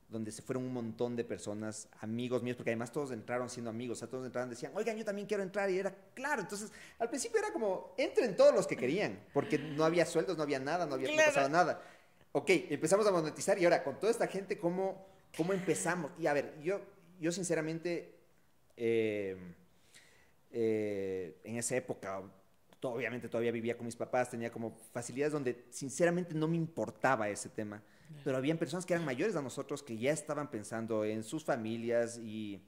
donde se fueron un montón de personas, amigos míos, porque además todos entraron siendo amigos, o sea, todos entraron, decían, oigan, yo también quiero entrar, y era claro, entonces al principio era como, entren todos los que querían, porque no había sueldos, no había nada, no había pasado nada. Ok, empezamos a monetizar y ahora con toda esta gente, ¿cómo, empezamos? Y a ver, yo, yo sinceramente, eh, eh, en esa época, obviamente todavía vivía con mis papás, tenía como facilidades donde sinceramente no me importaba ese tema pero habían personas que eran mayores a nosotros que ya estaban pensando en sus familias y,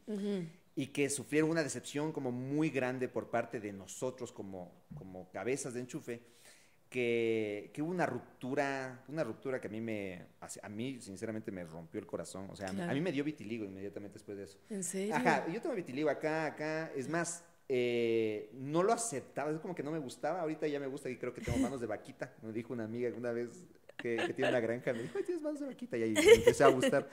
y que sufrieron una decepción como muy grande por parte de nosotros como, como cabezas de enchufe, que, que hubo una ruptura, una ruptura que a mí me, a mí sinceramente me rompió el corazón, o sea, a mí me dio vitiligo inmediatamente después de eso. ¿En serio? Ajá, yo tengo vitiligo acá, acá, es más, eh, no lo aceptaba, es como que no me gustaba, ahorita ya me gusta y creo que tengo manos de vaquita, me dijo una amiga alguna vez que, tiene una granja, me dijo, tienes más de vaquita, y ahí empecé a gustar.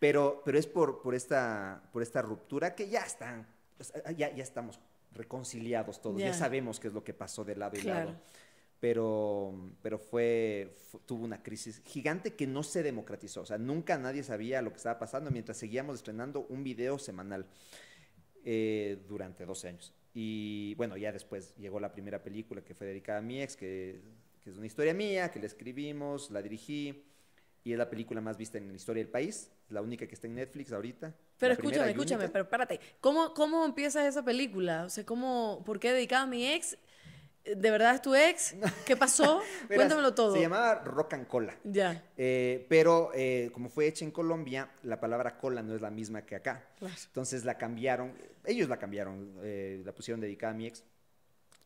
Pero, pero es por, por, esta, por esta ruptura que ya están, pues, ah, ya, ya estamos reconciliados todos, ya sabemos qué es lo que pasó de lado y lado. Pero, pero fue, tuvo una crisis gigante que no se democratizó, o sea, nunca nadie sabía lo que estaba pasando mientras seguíamos estrenando un video semanal eh, durante 12 años. Y bueno, ya después llegó la primera película que fue dedicada a mi ex, que que es una historia mía, que la escribimos, la dirigí, y es la película más vista en la historia del país, la única que está en Netflix ahorita. Pero escúchame, escúchame, pero espérate, ¿Cómo, ¿cómo empiezas esa película? O sea, ¿cómo, ¿por qué dedicada a mi ex? ¿De verdad es tu ex? ¿Qué pasó? Cuéntamelo todo. Se llamaba Rock and Cola. Ya. Eh, pero eh, como fue hecha en Colombia, la palabra cola no es la misma que acá. Entonces la cambiaron, ellos la cambiaron, eh, la pusieron dedicada a mi ex.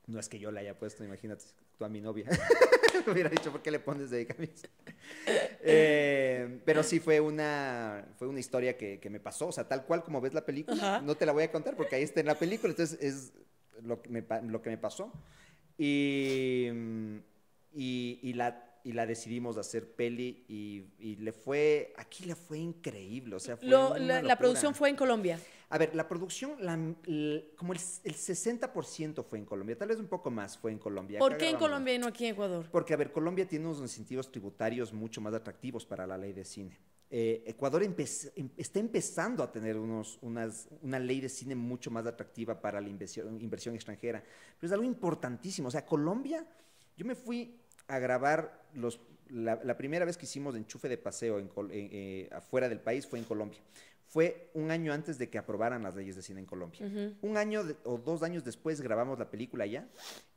No es que yo la haya puesto, imagínate a mi novia. Me hubiera dicho, ¿por qué le pones de camisa? Eh, pero sí fue una, fue una historia que, me pasó, o sea, tal cual como ves la película, no te la voy a contar porque ahí está en la película, entonces es lo que me, pasó. Y, y, la y la decidimos hacer peli y, le fue, aquí le fue increíble. O sea, la, producción fue en Colombia. A ver, la producción, como el, 60% fue en Colombia, tal vez un poco más fue en Colombia. ¿Por qué en Colombia y no aquí en Ecuador? Porque, a ver, Colombia tiene unos incentivos tributarios mucho más atractivos para la ley de cine. Eh, Ecuador em, está empezando a tener una ley de cine mucho más atractiva para la inversión, inversión extranjera. Pero es algo importantísimo. O sea, Colombia, yo me fui a grabar los, la, primera vez que hicimos enchufe de paseo en, eh, eh, afuera del país fue en Colombia fue un año antes de que aprobaran las leyes de cine en Colombia. Un año o dos años después grabamos la película allá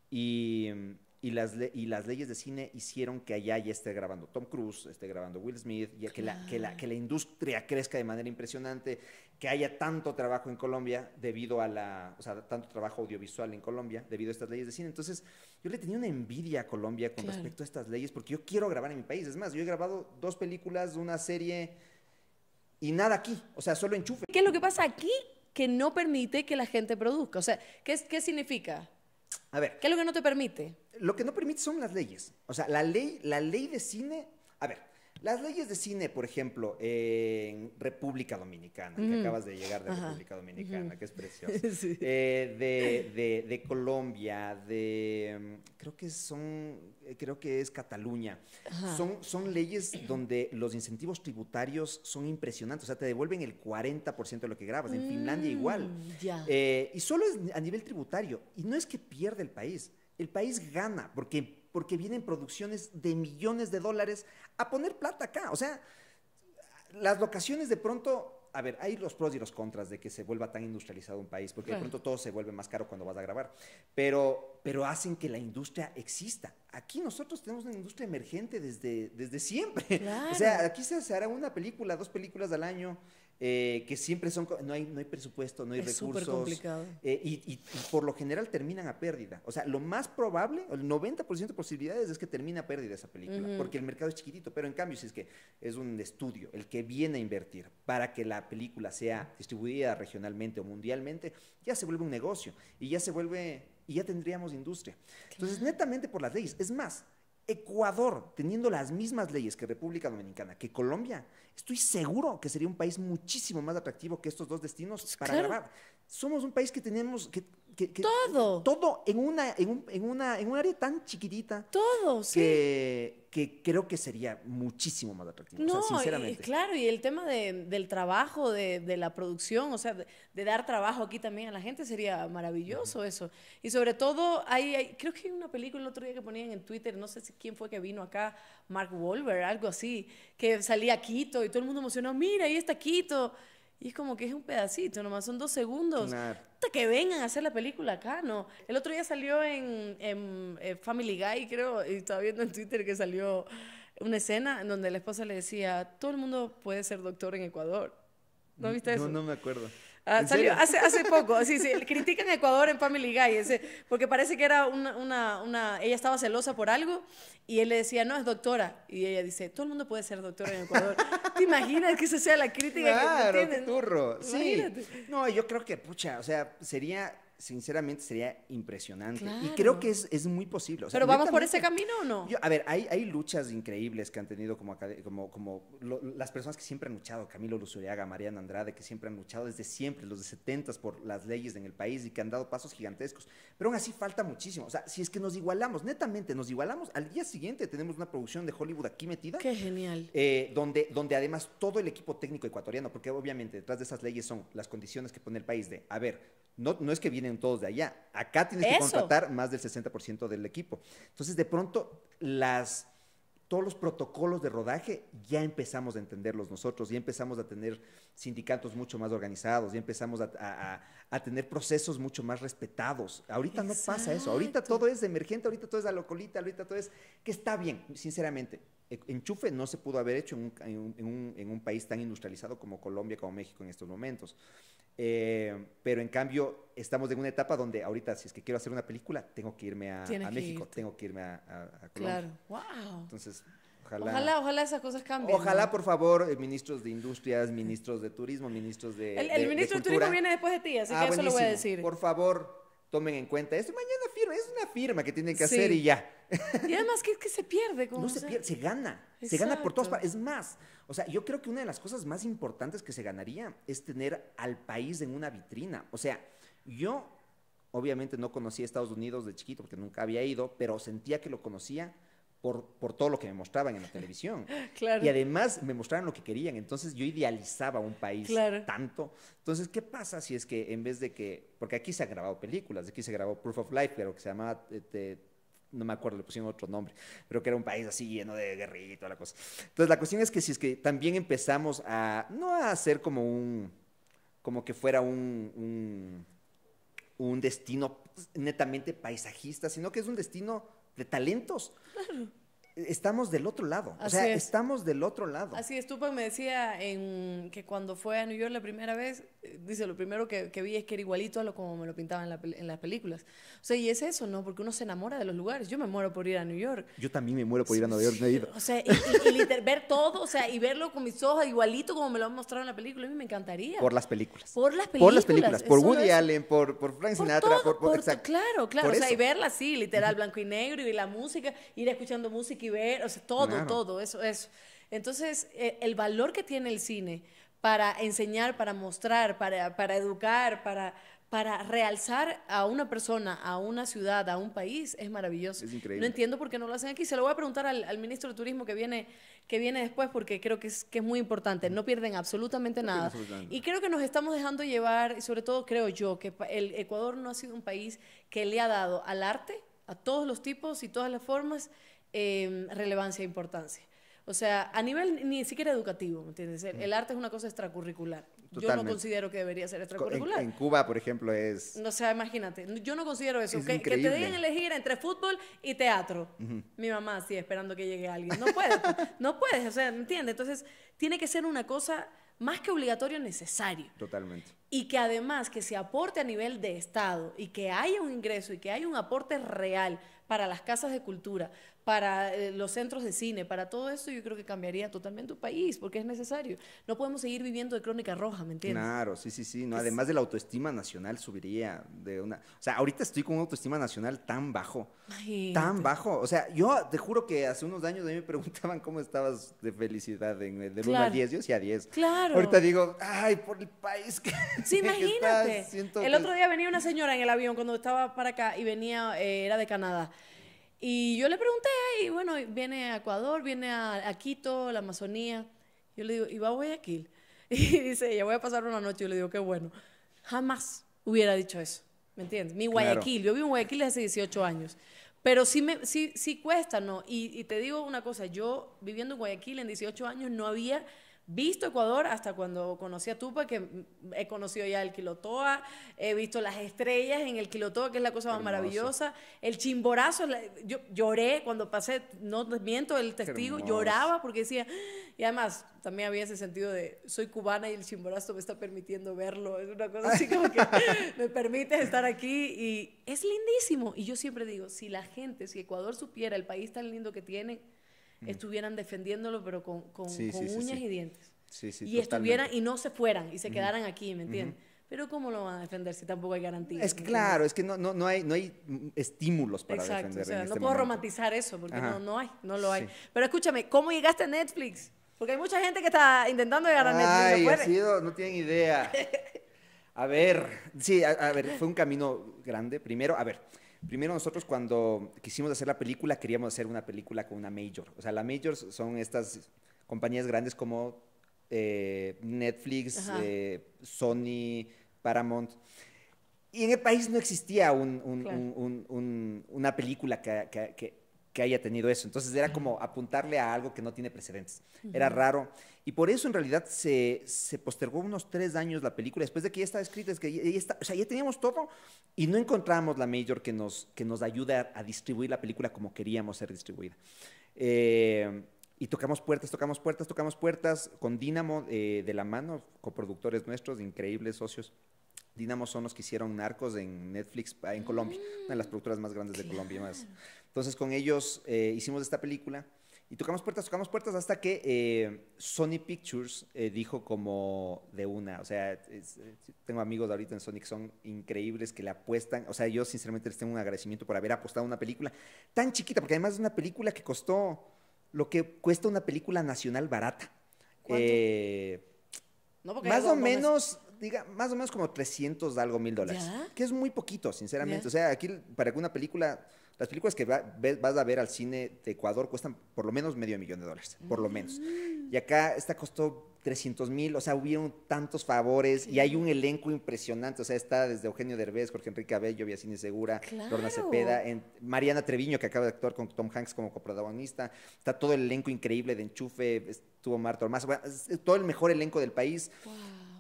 y, las y las leyes de cine hicieron que allá ya esté grabando Tom Cruise, esté grabando Will Smith, y que, la, que, la, que la industria crezca de manera impresionante, que haya tanto trabajo en Colombia debido a la, o sea, tanto trabajo audiovisual en Colombia debido a estas leyes de cine. Entonces, yo le tenía una envidia a Colombia con respecto a estas leyes porque yo quiero grabar en mi país. Es más, yo he grabado dos películas, una serie y nada aquí, o sea, solo enchufe. ¿Qué es lo que pasa aquí que no permite que la gente produzca? O sea, ¿qué, qué significa? A ver. ¿Qué es lo que no te permite? Lo que no permite son las leyes. O sea, la ley, la ley de cine, a ver, las leyes de cine, por ejemplo, en República Dominicana, que acabas de llegar de República Dominicana, que es precioso. Eh, de, Colombia, de. Mm, creo que son. Eh, creo que es Cataluña. Son, leyes donde los incentivos tributarios son impresionantes. O sea, te devuelven el 40% de lo que grabas. En Finlandia mm, igual. Eh, y solo es a nivel tributario. Y no es que pierda el país. El país gana porque porque vienen producciones de millones de dólares a poner plata acá. O sea, las locaciones de pronto, a ver, hay los pros y los contras de que se vuelva tan industrializado un país, porque de pronto todo se vuelve más caro cuando vas a grabar, pero, pero hacen que la industria exista. Aquí nosotros tenemos una industria emergente desde, desde siempre. O sea, aquí se hará una película, dos películas al año. Eh, que siempre son, no hay, no hay presupuesto, no hay es recursos. Complicado. Eh, y, por lo general terminan a pérdida. O sea, lo más probable, el 90% de posibilidades es que termine a pérdida esa película, porque el mercado es chiquitito. Pero en cambio, si es que es un estudio el que viene a invertir para que la película sea distribuida regionalmente o mundialmente, ya se vuelve un negocio y ya se vuelve, y ya tendríamos industria. Entonces, netamente por las leyes. Es más, Ecuador, teniendo las mismas leyes que República Dominicana, que Colombia, estoy seguro que sería un país muchísimo más atractivo que estos dos destinos pues para grabar. Somos un país que tenemos, que todo. Todo en una, en, un, en una, en un área tan chiquitita. Todo, sí. Que, que creo que sería muchísimo más atractivo. No, Y, claro, y el tema de, del trabajo, de, de, la producción, o sea, de, dar trabajo aquí también a la gente sería maravilloso eso. Y sobre todo, creo que hay una película el otro día que ponían en Twitter, no sé si, quién fue que vino acá, Mark Wahlberg, algo así, que salía Quito y todo el mundo emocionó, mira, ahí está Quito. Y es como que es un pedacito, nomás son dos segundos. hasta Que vengan a hacer la película acá, ¿no? El otro día salió en, Family Guy, creo, y estaba viendo en Twitter que salió una escena en donde la esposa le decía, todo el mundo puede ser doctor en Ecuador. ¿No mm, viste eso? No, no me acuerdo. Ah, salió hace, hace poco, sí, sí. Critican en Ecuador en Family Guy, ese, porque parece que era una, Ella estaba celosa por algo y él le decía, no, es doctora. Y ella dice, todo el mundo puede ser doctora en Ecuador. ¿Te imaginas que esa sea la crítica que turro. Sí. No, yo creo que, pucha, o sea, sería sinceramente sería impresionante. Y creo que es, muy posible. Pero vamos por ese camino o no? a ver, hay, hay, luchas increíbles que han tenido como, como, como las personas que siempre han luchado, Camilo Luzuriaga, Mariana Andrade, que siempre han luchado desde siempre, los de 70 por las leyes en el país y que han dado pasos gigantescos. Pero aún así falta muchísimo. O sea, si es que nos igualamos, netamente nos igualamos, al día siguiente tenemos una producción de Hollywood aquí metida. Qué genial. Eh, donde, donde además todo el equipo técnico ecuatoriano, porque obviamente detrás de esas leyes son las condiciones que pone el país de, a ver, no, no es que viene todos de allá. Acá tienes que contratar más del 60% del equipo. Entonces, de pronto, las, todos los protocolos de rodaje ya empezamos a entenderlos nosotros, ya empezamos a tener sindicatos mucho más organizados, ya empezamos a, a, a tener procesos mucho más respetados. Ahorita no pasa eso, ahorita todo es emergente, ahorita todo es a locolita, ahorita todo es que está bien, sinceramente. E, enchufe no se pudo haber hecho en un, en un, en un país tan industrializado como Colombia, como México en estos momentos. Eh, pero en cambio, estamos en una etapa donde ahorita, si es que quiero hacer una película, tengo que irme a, México, tengo que irme a, Claro, wow. Entonces, Ojalá, ojalá, ojalá, esas cosas cambien. Ojalá, por favor, eh, ministros de industrias, ministros de turismo, ministros de. El, ministro de, turismo viene después de ti, así que ah, eso lo voy a decir. Por favor, tomen en cuenta esto. Mañana firma, es una firma que tienen que hacer y ya. Y además que es que se pierde. no se pierde, se gana. Se gana por todas partes. Es más, o sea, yo creo que una de las cosas más importantes que se ganaría es tener al país en una vitrina. O sea, yo obviamente no conocía Estados Unidos de chiquito porque nunca había ido, pero sentía que lo conocía por, por, todo lo que me mostraban en la televisión. Claro. Y además me mostraron lo que querían, entonces yo idealizaba un país tanto. Entonces, ¿qué pasa si es que en vez de que, porque aquí se han grabado películas, aquí se grabó Proof of Life, pero que se llamaba... Este, no me acuerdo, le pusieron otro nombre, pero que era un país así lleno de guerrilla y toda la cosa. Entonces, la cuestión es que si es que también empezamos a, no a hacer como un, como que fuera un, un destino netamente paisajista, sino que es un destino de talentos estamos del otro lado. o sea, estamos del otro lado. Así es, Tupac me decía en, que cuando fue a New York la primera vez, dice, lo primero que, que vi es que era igualito a lo como me lo pintaban en, las películas. O sea, y es eso, ¿no? Porque uno se enamora de los lugares. Yo me muero por ir a New York. Yo también me muero por ir a Nueva York. o sea, y, ver todo, o sea, y verlo con mis ojos igualito como me lo han mostrado en la película, a mí me encantaría. Por las películas. Por las películas. Por las películas, por Woody Allen, por, por Frank Sinatra, por, por, Claro, claro, o sea, y verla así, literal, blanco y negro, y la música, ir escuchando música ver, o sea, todo, todo, eso, eso. Entonces, eh, el valor que tiene el cine para enseñar, para mostrar, para, para educar, para, para realzar a una persona, a una ciudad, a un país, es maravilloso. Es increíble. No entiendo por qué no lo hacen aquí. Se lo voy a preguntar al, ministro de Turismo que viene, que viene después, porque creo que es, que es muy importante. No pierden absolutamente nada. Y creo que nos estamos dejando llevar, y sobre todo creo yo, que el Ecuador no ha sido un país que le ha dado al arte, a todos los tipos y todas las formas, Em, relevancia e importancia. O sea, a nivel ni siquiera educativo, ¿me entiendes? El, mm. arte es una cosa extracurricular. Yo no considero que debería ser extracurricular. En, Cuba, por ejemplo, es... O sea, imagínate, yo no considero eso. Es que, que, te digan elegir entre fútbol y teatro. Mi mamá sigue esperando que llegue alguien. No puedes, pues, no puedes, o sea, ¿me entiendes? Entonces, tiene que ser una cosa más que obligatorio, necesario. Totalmente. Y que además que se aporte a nivel de Estado y que haya un ingreso y que haya un aporte real para las casas de cultura, para eh, los centros de cine, para todo esto, yo creo que cambiaría totalmente tu país, porque es necesario. No podemos seguir viviendo de crónica roja, ¿me entiendes? Claro, sí, sí, sí. No, además de la autoestima nacional subiría de una... O sea, ahorita estoy con una autoestima nacional tan bajo, tan bajo. O sea, yo te juro que hace unos años a mí me preguntaban cómo estabas de felicidad en, de 1 a 10, yo decía 10. Claro. Ahorita digo, ¡ay, por el país que... imagínate. el otro día venía una señora en el avión cuando estaba para acá y venía, eh, era de Canadá. Y yo le pregunté, y bueno, viene a Ecuador, viene a, a Quito, la Amazonía. Yo le digo, ¿y va a Guayaquil? Y dice, ya voy a pasar una noche. Yo le digo, qué bueno. Jamás hubiera dicho eso, ¿me entiendes? Mi Guayaquil, yo vivo en Guayaquil desde hace 18 años. Pero sí, me, sí, sí cuesta, ¿no? Y, y, te digo una cosa, yo viviendo en Guayaquil en 18 años no había visto Ecuador hasta cuando conocí a Tupa, que he conocido ya el Quilotoa, he visto las estrellas en el Quilotoa, que es la cosa más maravillosa, el Chimborazo, yo lloré cuando pasé, no miento el testigo, lloraba porque decía, y además también había ese sentido de, soy cubana y el Chimborazo me está permitiendo verlo, es una cosa así como que me permite estar aquí y es lindísimo. Y yo siempre digo, si la gente, si Ecuador supiera el país tan lindo que tiene, estuvieran defendiéndolo, pero con, con, uñas y dientes. y estuvieran y no se fueran y se quedaran aquí, ¿me entiendes? Pero ¿cómo lo van a defender si tampoco hay garantías? Es que claro, es que no, hay, no hay estímulos para Exacto, no este puedo romantizar eso porque no, hay, no lo hay. Pero escúchame, ¿cómo llegaste a Netflix? Porque hay mucha gente que está intentando llegar a Netflix. Ay, no, sido, no tienen idea. A ver, sí, a ver, fue un camino grande. Primero, a ver, Primero nosotros cuando quisimos hacer la película queríamos hacer una película con una major. O sea, las majors son estas compañías grandes como eh, Netflix, eh, Sony, Paramount. Y en el país no existía una película que que haya tenido eso. Entonces era como apuntarle a algo que no tiene precedentes. Era raro. Y por eso en realidad se, se, postergó unos tres años la película. Después de que ya estaba escrita, es que ya, está, o sea, ya teníamos todo y no encontramos la major que nos, que nos ayude a, distribuir la película como queríamos ser distribuida. Eh, y tocamos puertas, tocamos puertas, tocamos puertas con Dinamo eh, de la mano, coproductores nuestros, increíbles socios. Dinamo son los que hicieron Narcos en Netflix, en Colombia, una de las productoras más grandes de Colombia. Más entonces con ellos eh, hicimos esta película y tocamos puertas, tocamos puertas hasta que eh, Sony Pictures eh, dijo como de una, o sea, tengo amigos ahorita en Sony que son increíbles, que le apuestan, o sea, yo sinceramente les tengo un agradecimiento por haber apostado una película tan chiquita, porque además es una película que costó lo que cuesta una película nacional barata. No, más o menos, diga, más o menos como 300 de algo mil dólares, que es muy poquito, sinceramente, o sea, aquí para que una película las películas que vas a ver al cine de Ecuador cuestan por lo menos medio millón de dólares, por lo menos. Mm. Y acá esta costó 300 mil, o sea, hubieron tantos favores y hay un elenco impresionante, o sea, está desde Eugenio Derbez, Jorge Enrique Abello, Cine Segura, Lorna Cepeda, Mariana Treviño, que acaba de actuar con Tom Hanks como coprotagonista, está todo el elenco increíble de Enchufe, estuvo Marta Ormaz, todo el mejor elenco del país,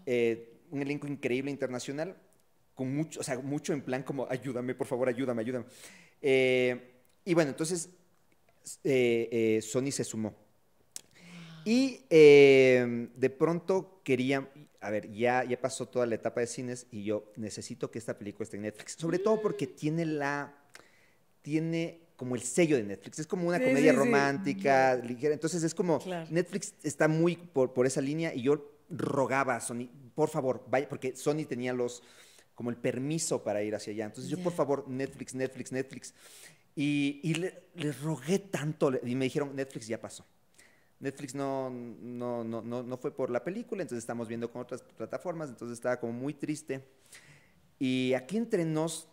eh, un elenco increíble internacional, con mucho, o sea, mucho en plan como, ayúdame, por favor, ayúdame, ayúdame. Eh, y bueno, entonces eh, eh, Sony se sumó. Y de pronto quería, a ver, ya, ya pasó toda la etapa de cines y yo necesito que esta película esté en Netflix, sobre todo porque mm. tiene la, tiene como el sello de Netflix. Es como una comedia romántica, ligera. Entonces es como Netflix está muy por, por, esa línea y yo rogaba a Sony, por favor, vaya, porque Sony tenía los, como el permiso para ir hacia allá. Entonces yo, por favor, Netflix, Netflix, Netflix. Y, y les le rogué tanto y me dijeron, Netflix ya pasó. Netflix no, no, no, no, no fue por la película, entonces estamos viendo con otras plataformas, entonces estaba como muy triste. Y aquí entre nos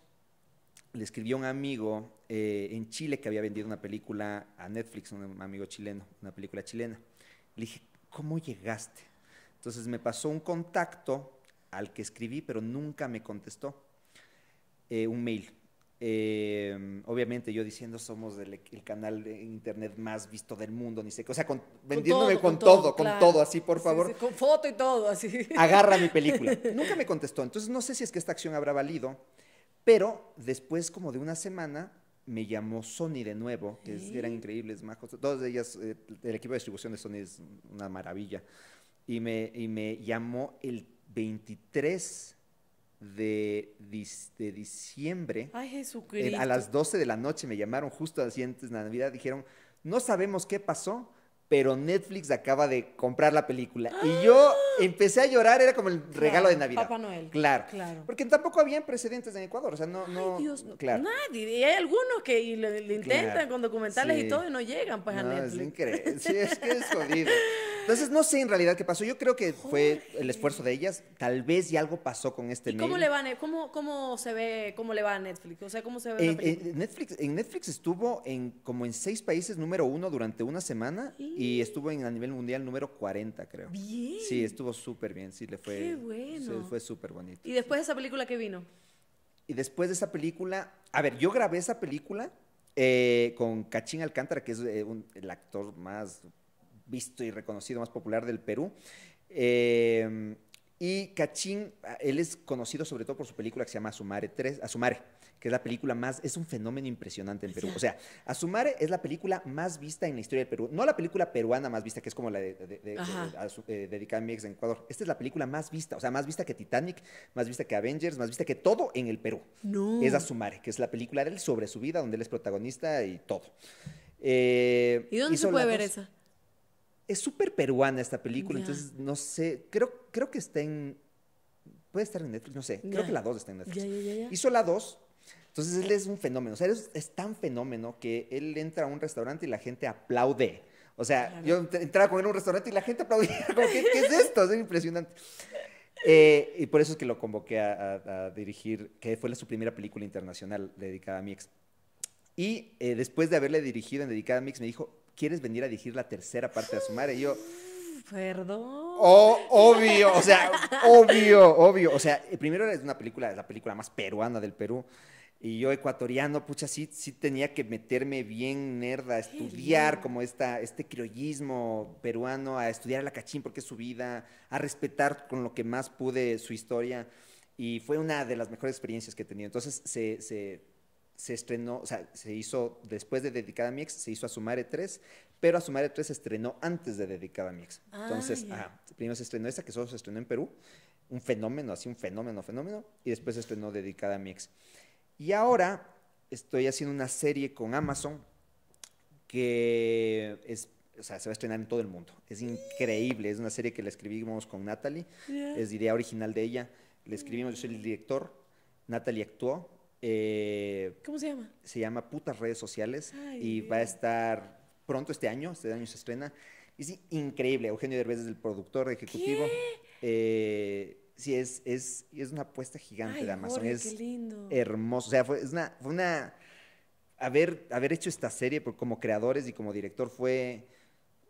le escribió un amigo eh, en Chile que había vendido una película a Netflix, un amigo chileno, una película chilena. Le dije, ¿cómo llegaste? Entonces me pasó un contacto al que escribí, pero nunca me contestó eh, un mail. Eh, obviamente yo diciendo somos el, canal de internet más visto del mundo, ni sé qué, o sea, vendiéndome con, todo, con, todo, así, por favor. con foto y todo, así. Agarra mi película. Nunca me contestó, entonces no sé si es que esta acción habrá valido, pero después como de una semana me llamó Sony de nuevo, que eran increíbles, majos, Todos ellas, eh, el equipo de distribución de Sony es una maravilla, y me, y me llamó el 23 de, de diciembre, eh, a las 12 de la noche me llamaron justo así antes de Navidad, dijeron, no sabemos qué pasó, pero Netflix acaba de comprar la película. Y ¡Ah! yo empecé a llorar, era como el regalo de Navidad. Papá Noel. Claro. claro. Porque tampoco habían precedentes en Ecuador, o sea, no... no claro. nadie. Y hay algunos que le, intentan con documentales y todo y no llegan, pues, a Netflix. es que es jodido. Entonces, no sé en realidad qué pasó. Yo creo que fue el esfuerzo de ellas. Tal vez ya algo pasó con este ¿Y ¿Cómo le van? cómo, se ve, cómo le va a Netflix? O sea, ¿cómo se ve en, en Netflix, en Netflix estuvo en como en seis países número uno durante una semana y estuvo en, a nivel mundial número 40, creo. Bien. Sí, estuvo súper bien. Sí, le fue. Qué bueno. fue súper bonito. ¿Y después de esa película qué vino? Y después de esa película, a ver, yo grabé esa película eh, con Cachín Alcántara, que es eh, el actor más visto y reconocido, más popular del Perú. Em, y Cachín, él es conocido sobre todo por su película que se llama Asumare 3, Asumare, que es la película más, es un fenómeno impresionante en Perú. O sea, Asumare es la película más vista en la historia del Perú. No la película peruana más vista, que es como la de, de, eh, a mi ex en Ecuador. Esta es la película más vista, o sea, más vista que Titanic, más vista que Avengers, más vista que todo en el Perú. No. Es Asumare, que es la película de él sobre su vida, donde él es protagonista y todo. Eh, ¿Y dónde se puede ver esa? Es súper peruana esta película, entonces no sé, creo, creo que está en... Puede estar en Netflix, no sé, creo que la 2 está en Netflix. Hizo la 2, entonces él eh. es un fenómeno, o sea, es, tan fenómeno que él entra a un restaurante y la gente aplaude. O sea, yo entraba con él a un restaurante y la gente aplaudía, ¿qué, es esto? Es impresionante. Eh, y por eso es que lo convoqué a, dirigir, que fue su primera película internacional dedicada a Mix. Y eh, después de haberle dirigido en Dedicada a Mix, me dijo, ¿quieres venir a dirigir la tercera parte de su madre? Y yo... Perdón. Oh, obvio, o sea, obvio, obvio. O sea, eh, primero es una película, la película más peruana del Perú. Y yo ecuatoriano, pucha, sí, sí tenía que meterme bien nerda, a estudiar como esta, este criollismo peruano, a estudiar a la cachín porque es su vida, a respetar con lo que más pude su historia. Y fue una de las mejores experiencias que he tenido. Entonces se, se se estrenó, o sea, se hizo después de Dedicada a mi ex, se hizo a Sumare 3, pero a Sumare 3 se estrenó antes de Dedicada a mi ex. Ah, Entonces, ajá, primero se estrenó esa, que solo se estrenó en Perú, un fenómeno, así un fenómeno, fenómeno, y después se estrenó Dedicada a mi ex. Y ahora estoy haciendo una serie con Amazon que es o sea, se va a estrenar en todo el mundo. Es increíble, es una serie que la escribimos con Natalie, es idea original de ella, la escribimos, yo soy el director, Natalie actuó, eh, ¿Cómo se llama? Se llama Putas Redes Sociales y va a estar pronto este año, este año se estrena. Y sí, increíble, Eugenio Derbez es el productor ejecutivo. ¿Qué? Eh, sí, es, es, es, una apuesta gigante de Amazon. es qué lindo. hermoso. O sea, fue, una, haber, haber hecho esta serie como creadores y como director fue,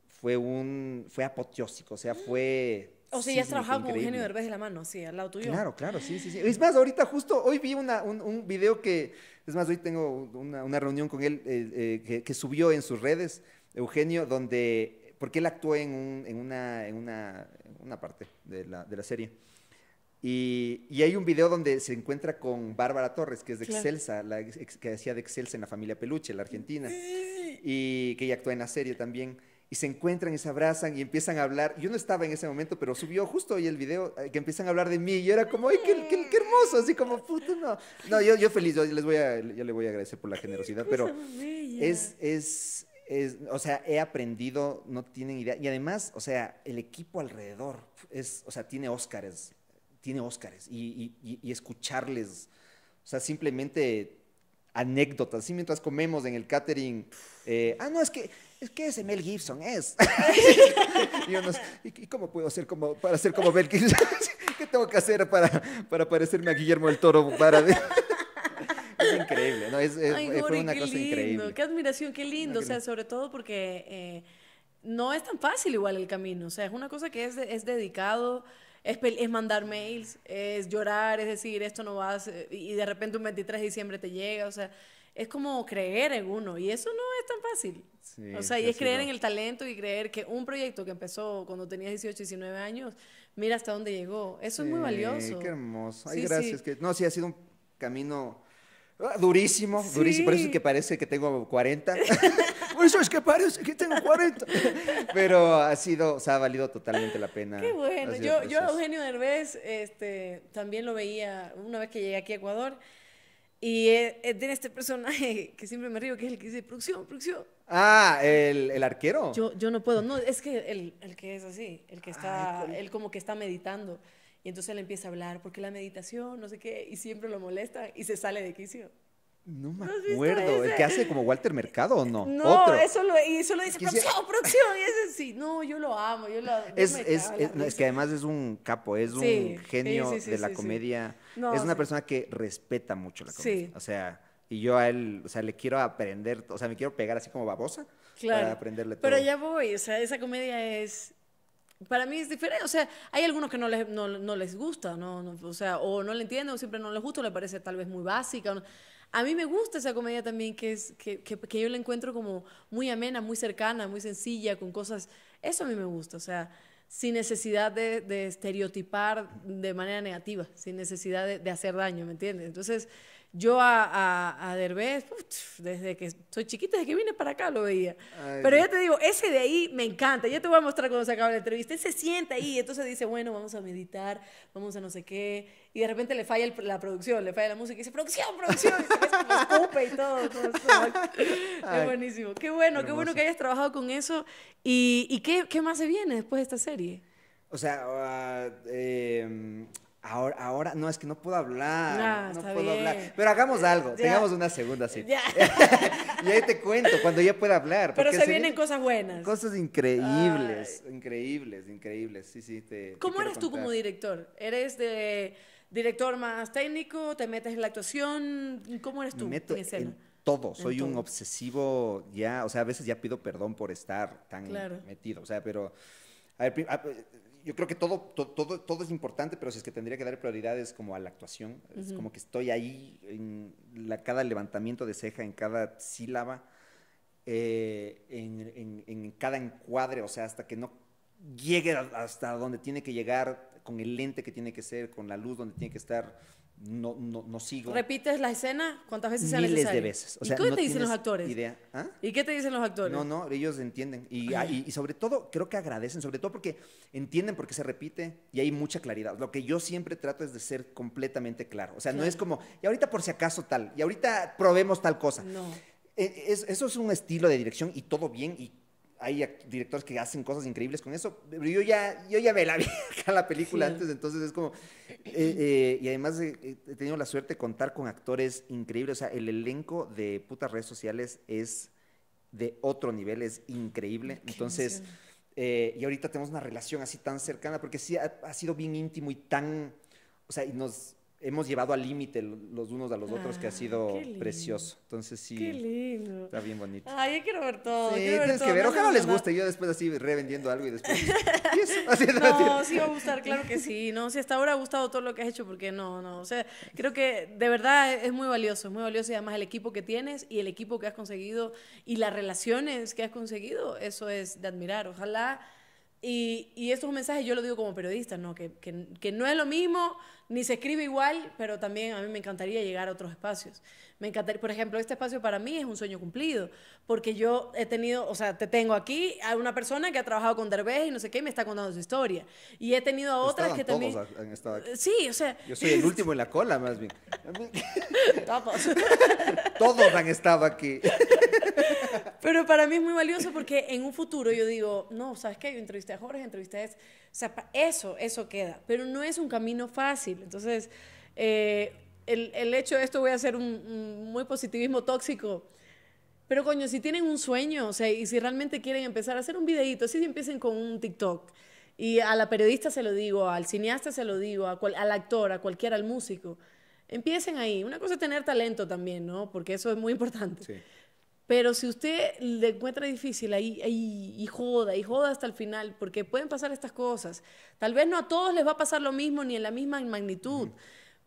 fue un. fue apoteósico. O sea, fue mm. O sea, ya has trabajado con Eugenio Derbez de la mano, sí, al lado tuyo. Claro, claro, sí, sí, sí. Es más, ahorita justo hoy vi un, un, video que, es más, hoy tengo una, una reunión con él eh, eh, que, subió en sus redes, Eugenio, donde, porque él actuó en, una, en una, una, parte de la, de la serie. Y, y, hay un video donde se encuentra con Bárbara Torres, que es de Excelsa, que hacía de Excelsa en la familia Peluche, la argentina, y que ella actuó en la serie también y se encuentran y se abrazan y empiezan a hablar. Yo no estaba en ese momento, pero subió justo hoy el video eh, que empiezan a hablar de mí y yo era como, ¡ay, qué, hermoso! Así como, puto, no. No, yo, yo feliz, yo les voy a, yo le voy a agradecer por la generosidad, pero es, o sea, he aprendido, no tienen idea. Y además, o sea, el equipo alrededor, es, o sea, tiene Óscares, tiene Óscares y, escucharles, o sea, simplemente anécdotas, así mientras comemos en el catering. Eh, ah, no, es que es que ese Mel Gibson es. y, cómo puedo hacer como, para ser como Mel Gibson? ¿Qué tengo que hacer para, para parecerme a Guillermo del Toro? Es increíble, ¿no? Es, una cosa increíble. Qué admiración, qué lindo. o sea, sobre todo porque eh, no es tan fácil igual el camino. O sea, es una cosa que es, dedicado. Es, es, mandar mails, es llorar, es decir, esto no va a ser, y de repente un 23 de diciembre te llega, o sea, es como creer en uno y eso no es tan fácil. o sea, y es creer en el talento y creer que un proyecto que empezó cuando tenías 18, 19 años, mira hasta dónde llegó. Eso es muy valioso. Qué hermoso. Ay, gracias. Que, no, sí, ha sido un camino ah, durísimo, durísimo. Por eso pues es que parece que tengo 40. Por eso es que parece que tengo 40. Pero ha sido, o sea, ha valido totalmente la pena. Qué bueno. Yo, yo a Eugenio Derbez este, también lo veía una vez que llegué aquí a Ecuador. Y eh, eh, tiene este personaje que siempre me río, que es el que dice, producción, producción. Ah, ¿el, el arquero? Yo, yo no puedo, no, es que el, el que es así, el que está, él como que está meditando. Y entonces él empieza a hablar, porque la meditación, no sé qué, y siempre lo molesta y se sale de quicio. No me acuerdo. El que hace como Walter Mercado o no. No, eso lo, eso dice Quisiera... Y es así. No, yo lo amo, yo lo es, es, es, que además es un capo, es un genio de la comedia. es una persona que respeta mucho la comedia. O sea, y yo a él, o sea, le quiero aprender, o sea, me quiero pegar así como babosa para aprenderle todo. Pero ya voy, o sea, esa comedia es para mí es diferente. O sea, hay algunos que no les, no, les gusta, ¿no? o sea, o no le entienden, o siempre no les gusta, le parece tal vez muy básica a mí me gusta esa comedia también que, es, que, yo la encuentro como muy amena, muy cercana, muy sencilla, con cosas... Eso a mí me gusta, o sea, sin necesidad de, estereotipar de manera negativa, sin necesidad de, de hacer daño, ¿me entiendes? Entonces, yo a, a, Derbez, desde que soy chiquita, desde que vine para acá lo veía. Pero ya te digo, ese de ahí me encanta. Yo te voy a mostrar cuando se acaba la entrevista. Él se sienta ahí, entonces dice, bueno, vamos a meditar, vamos a no sé qué. Y de repente le falla la producción, le falla la música y dice, producción, producción. Y se escupe y todo. Qué buenísimo. Qué bueno, qué bueno que hayas trabajado con eso. ¿Y, qué, más se viene después de esta serie? O sea, ah, em, Ahora, no, es que no puedo hablar. No, puedo hablar. Pero hagamos algo, tengamos una segunda Ya. y ahí te cuento, cuando ya pueda hablar. Pero se, vienen, cosas buenas. Cosas increíbles, increíbles, increíbles. Sí, sí, ¿Cómo eres tú como director? ¿Eres de director más técnico? ¿Te metes en la actuación? ¿Cómo eres tú? Me meto en, todo, soy un obsesivo ya, o sea, a veces ya pido perdón por estar tan metido, o sea, pero yo creo que todo, todo, todo es importante, pero si es que tendría que dar prioridades como a la actuación, es como que estoy ahí en la, cada levantamiento de ceja, en cada sílaba, eh, en, en, en, cada encuadre, o sea, hasta que no llegue hasta donde tiene que llegar, con el lente que tiene que ser, con la luz donde tiene que estar no, no, no sigo. ¿Repites la escena cuántas veces sea Miles de veces. ¿Y qué te dicen los actores? ¿Ah? ¿Y qué te dicen los actores? No, no, ellos entienden. Y, sobre todo, creo que agradecen, sobre todo porque entienden por qué se repite y hay mucha claridad. Lo que yo siempre trato es de ser completamente claro. O sea, no es como, y ahorita por si acaso tal, y ahorita probemos tal cosa. No. E, e, eso es un estilo de dirección y todo bien y hay directores que hacen cosas increíbles con eso. Pero yo ya, yo ya ve la la película antes, entonces es como. Eh, eh, y además eh, he tenido la suerte de contar con actores increíbles. O sea, el elenco de putas redes sociales es de otro nivel, es increíble. entonces, y ahorita tenemos una relación así tan cercana, porque sí ha, ha sido bien íntimo y tan. O sea, y nos hemos llevado al límite los unos a los otros, que ha ah, sido precioso. Entonces sí. Qué lindo. Está bien bonito. Ay, yo quiero ver todo. Sí, quiero ver tienes que ver. Ojalá les guste. Yo después así revendiendo algo y después. no, sí va a gustar, claro que sí. No, si hasta ahora ha gustado todo lo que has hecho, porque no, no. O sea, creo que de verdad es muy valioso, es muy valioso. Y además el equipo que tienes y el equipo que has conseguido y las relaciones que has conseguido, eso es de admirar. Ojalá. Y, y estos mensajes yo lo digo como periodista, ¿no? Que, que, que no es lo mismo ni se escribe igual, pero también a mí me encantaría llegar a otros espacios. Me encanta por ejemplo, este espacio para mí es un sueño cumplido, porque yo he tenido, o sea, te tengo aquí a una persona que ha trabajado con Derbez y no sé qué, y me está contando su historia. Y he tenido a pues otras que también... Todos han estado aquí. Sí, o sea... Yo soy el último en la cola, más bien. todos. han estado aquí. pero para mí es muy valioso porque en un futuro yo digo, no, ¿sabes qué? Yo entrevisté a Jorge, entrevisté a... Este". O sea, eso, eso queda, pero no es un camino fácil. Entonces, eh, el, hecho de esto voy a hacer un, muy positivismo tóxico. Pero coño, si tienen un sueño, o sea, y si realmente quieren empezar a hacer un videíto, si empiecen con un TikTok, y a la periodista se lo digo, al cineasta se lo digo, al actor, a cualquiera, al músico, empiecen ahí. Una cosa es tener talento también, ¿no? Porque eso es muy importante. Sí. Pero si usted le encuentra difícil ahí, y joda, y joda hasta el final, porque pueden pasar estas cosas. Tal vez no a todos les va a pasar lo mismo ni en la misma magnitud,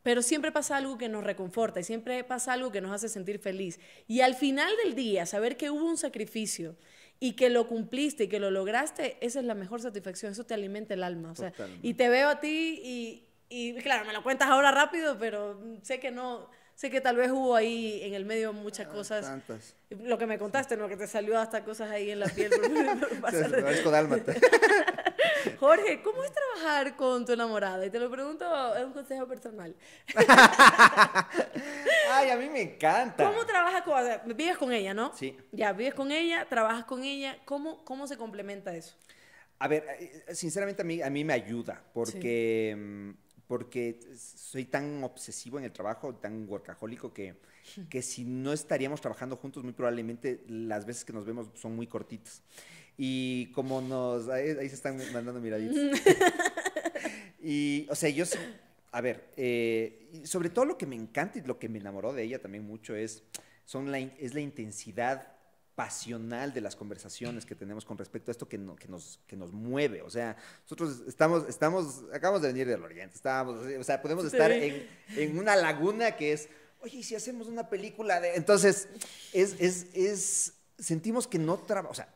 pero siempre pasa algo que nos reconforta y siempre pasa algo que nos hace sentir feliz. Y al final del día, saber que hubo un sacrificio y que lo cumpliste y que lo lograste, esa es la mejor satisfacción, eso te alimenta el alma. y te veo a ti y, y claro, me lo cuentas ahora rápido, pero sé que no Sé que tal vez hubo ahí en el medio muchas ah, cosas. Tantas. Lo que me contaste, ¿no? Que te salió hasta cosas ahí en la piel. Jorge, ¿cómo es trabajar con tu enamorada? Y te lo pregunto, es un consejo personal. Ay, a mí me encanta. ¿Cómo trabajas con Vives con ella, ¿no? Sí. Ya, vives con ella, trabajas con ella. ¿Cómo, cómo se complementa eso? A ver, eh, sinceramente a mí, a mí me ayuda, porque... Mm, porque soy tan obsesivo en el trabajo, tan workahólico, que, que si no estaríamos trabajando juntos, muy probablemente las veces que nos vemos son muy cortitas. Y como nos... Ahí, se están mandando miraditas. y, o sea, yo... A ver, eh, sobre todo lo que me encanta y lo que me enamoró de ella también mucho es, son la, es la intensidad pasional de las conversaciones que tenemos con respecto a esto que, que, nos, que nos mueve. O sea, nosotros estamos, estamos, acabamos de venir del Oriente, estábamos, o sea, podemos estar en, en, una laguna que es, oye, ¿y si hacemos una película de...? Entonces, es, es, es sentimos que no trabajamos, o sea,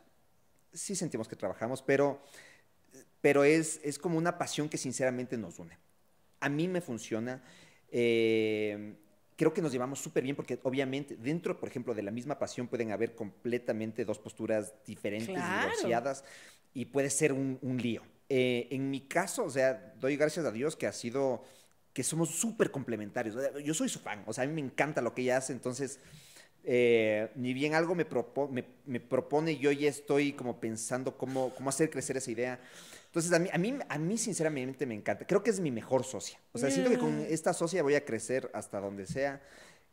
sí sentimos que trabajamos, pero, pero es, es como una pasión que sinceramente nos une. A mí me funciona. Eh, creo que nos llevamos súper bien porque obviamente dentro, por ejemplo, de la misma pasión pueden haber completamente dos posturas diferentes, claro. negociadas, y puede ser un, lío. Eh, en mi caso, o sea, doy gracias a Dios que ha sido, que somos súper complementarios. Yo soy su fan, o sea, a mí me encanta lo que ella hace, entonces eh, ni bien algo me, me, propone, yo ya estoy como pensando cómo, cómo hacer crecer esa idea. Entonces, a mí, a mí, sinceramente me encanta. Creo que es mi mejor socia. O sea, siento que con mm. esta socia voy a crecer hasta donde sea.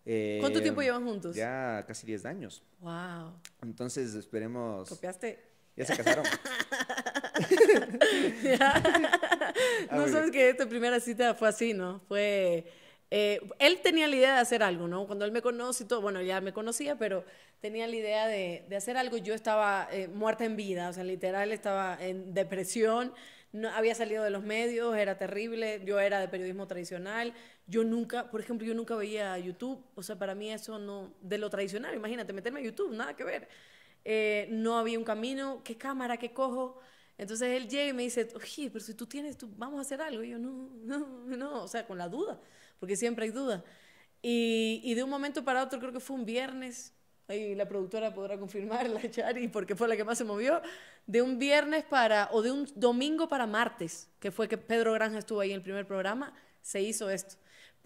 Eh, ¿Cuánto tiempo llevan juntos? Ya casi 10 años. Wow. Entonces, esperemos. ¿Copiaste? Ya se casaron. Ah, no sabes que tu primera cita fue así, ¿no? Fue eh, él tenía la idea de hacer algo, ¿no? Cuando él me conoce y todo, bueno, ya me conocía, pero tenía la idea de, hacer algo. Yo estaba eh, muerta en vida, o sea, literal, estaba en depresión, no, había salido de los medios, era terrible, yo era de periodismo tradicional, yo nunca, por ejemplo, yo nunca veía YouTube, o sea, para mí eso no, de lo tradicional, imagínate, meterme a YouTube, nada que ver. Eh, no había un camino, ¿qué cámara, qué cojo? Entonces él llega y me dice, oye, pero si tú tienes, vamos a hacer algo. Y yo, no, no, no, o sea, con la duda porque siempre hay duda. Y, de un momento para otro, creo que fue un viernes, y la productora podrá confirmarla la Chari, porque fue la que más se movió, de un viernes para, o de un domingo para martes, que fue que Pedro Granja estuvo ahí en el primer programa, se hizo esto.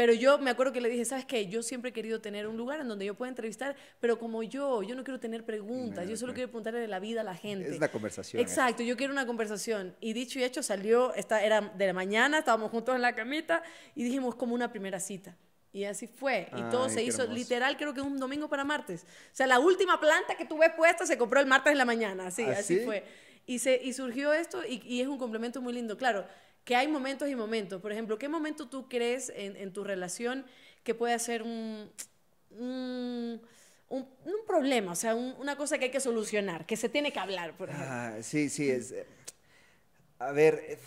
Pero yo me acuerdo que le dije, ¿sabes qué? Yo siempre he querido tener un lugar en donde yo pueda entrevistar, pero como yo, yo no quiero tener preguntas, yo solo quiero preguntarle de la vida a la gente. Es una conversación. ¿eh? Exacto, yo quiero una conversación. Y dicho y hecho, salió, esta, era de la mañana, estábamos juntos en la camita y dijimos como una primera cita. Y así fue. Y todo se hizo literal, creo que un domingo para martes. O sea, la última planta que tuve puesta se compró el martes de la mañana. ¿Ah, así, así, fue. Y, se, surgió esto y, y es un complemento muy lindo. Claro, que hay momentos y momentos. Por ejemplo, ¿qué momento tú crees en, tu relación que puede ser un, un, problema? O sea, una cosa que hay que solucionar, que se tiene que hablar, por ejemplo. Ah, sí, sí, es... Eh, a ver... Eh,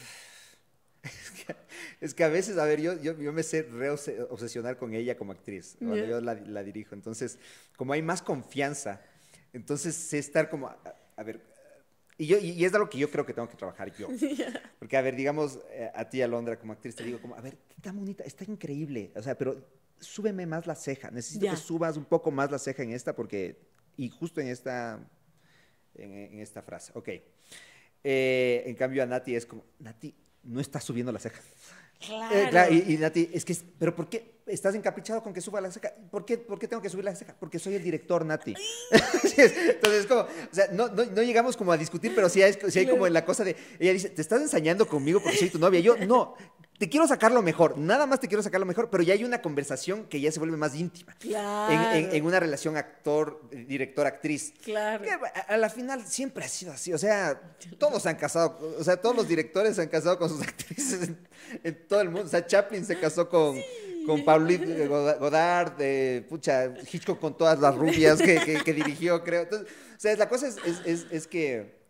es que, a veces, a ver, yo, yo, me sé re obsesionar con ella como actriz, cuando yo la, dirijo. Entonces, como hay más confianza, entonces sé estar como, a ver, y, yo, y, es de lo que yo creo que tengo que trabajar yo. Porque, a ver, digamos, eh, a ti, Alondra, como actriz, te digo, como, a ver, qué tan bonita, está increíble. O sea, pero súbeme más la ceja. Necesito que subas un poco más la ceja en esta, porque. Y justo en esta. En, esta frase. Ok. Eh, en cambio, a Nati es como, Nati, no está subiendo la ceja. Eh, claro. y, Nati, es que, pero ¿por qué estás encaprichado con que suba la seca ¿Por qué, por qué tengo que subir la seca Porque soy el director, Nati. Entonces, como, o sea, no, no, llegamos como a discutir, pero sí hay, hay como en la cosa de, ella dice, ¿te estás ensañando conmigo porque soy tu novia? Yo, no, te quiero sacar lo mejor, nada más te quiero sacar lo mejor, pero ya hay una conversación que ya se vuelve más íntima. Claro. En, una relación actor, eh, director, actriz. Claro. a, la final siempre ha sido así, o sea, todos se han casado, o sea, todos los directores se han casado con sus actrices en, todo el mundo. O sea, Chaplin se casó con... con eh, Godard, eh, pucha, Hitchcock con todas las rubias que, dirigió, creo. o sea, la cosa es que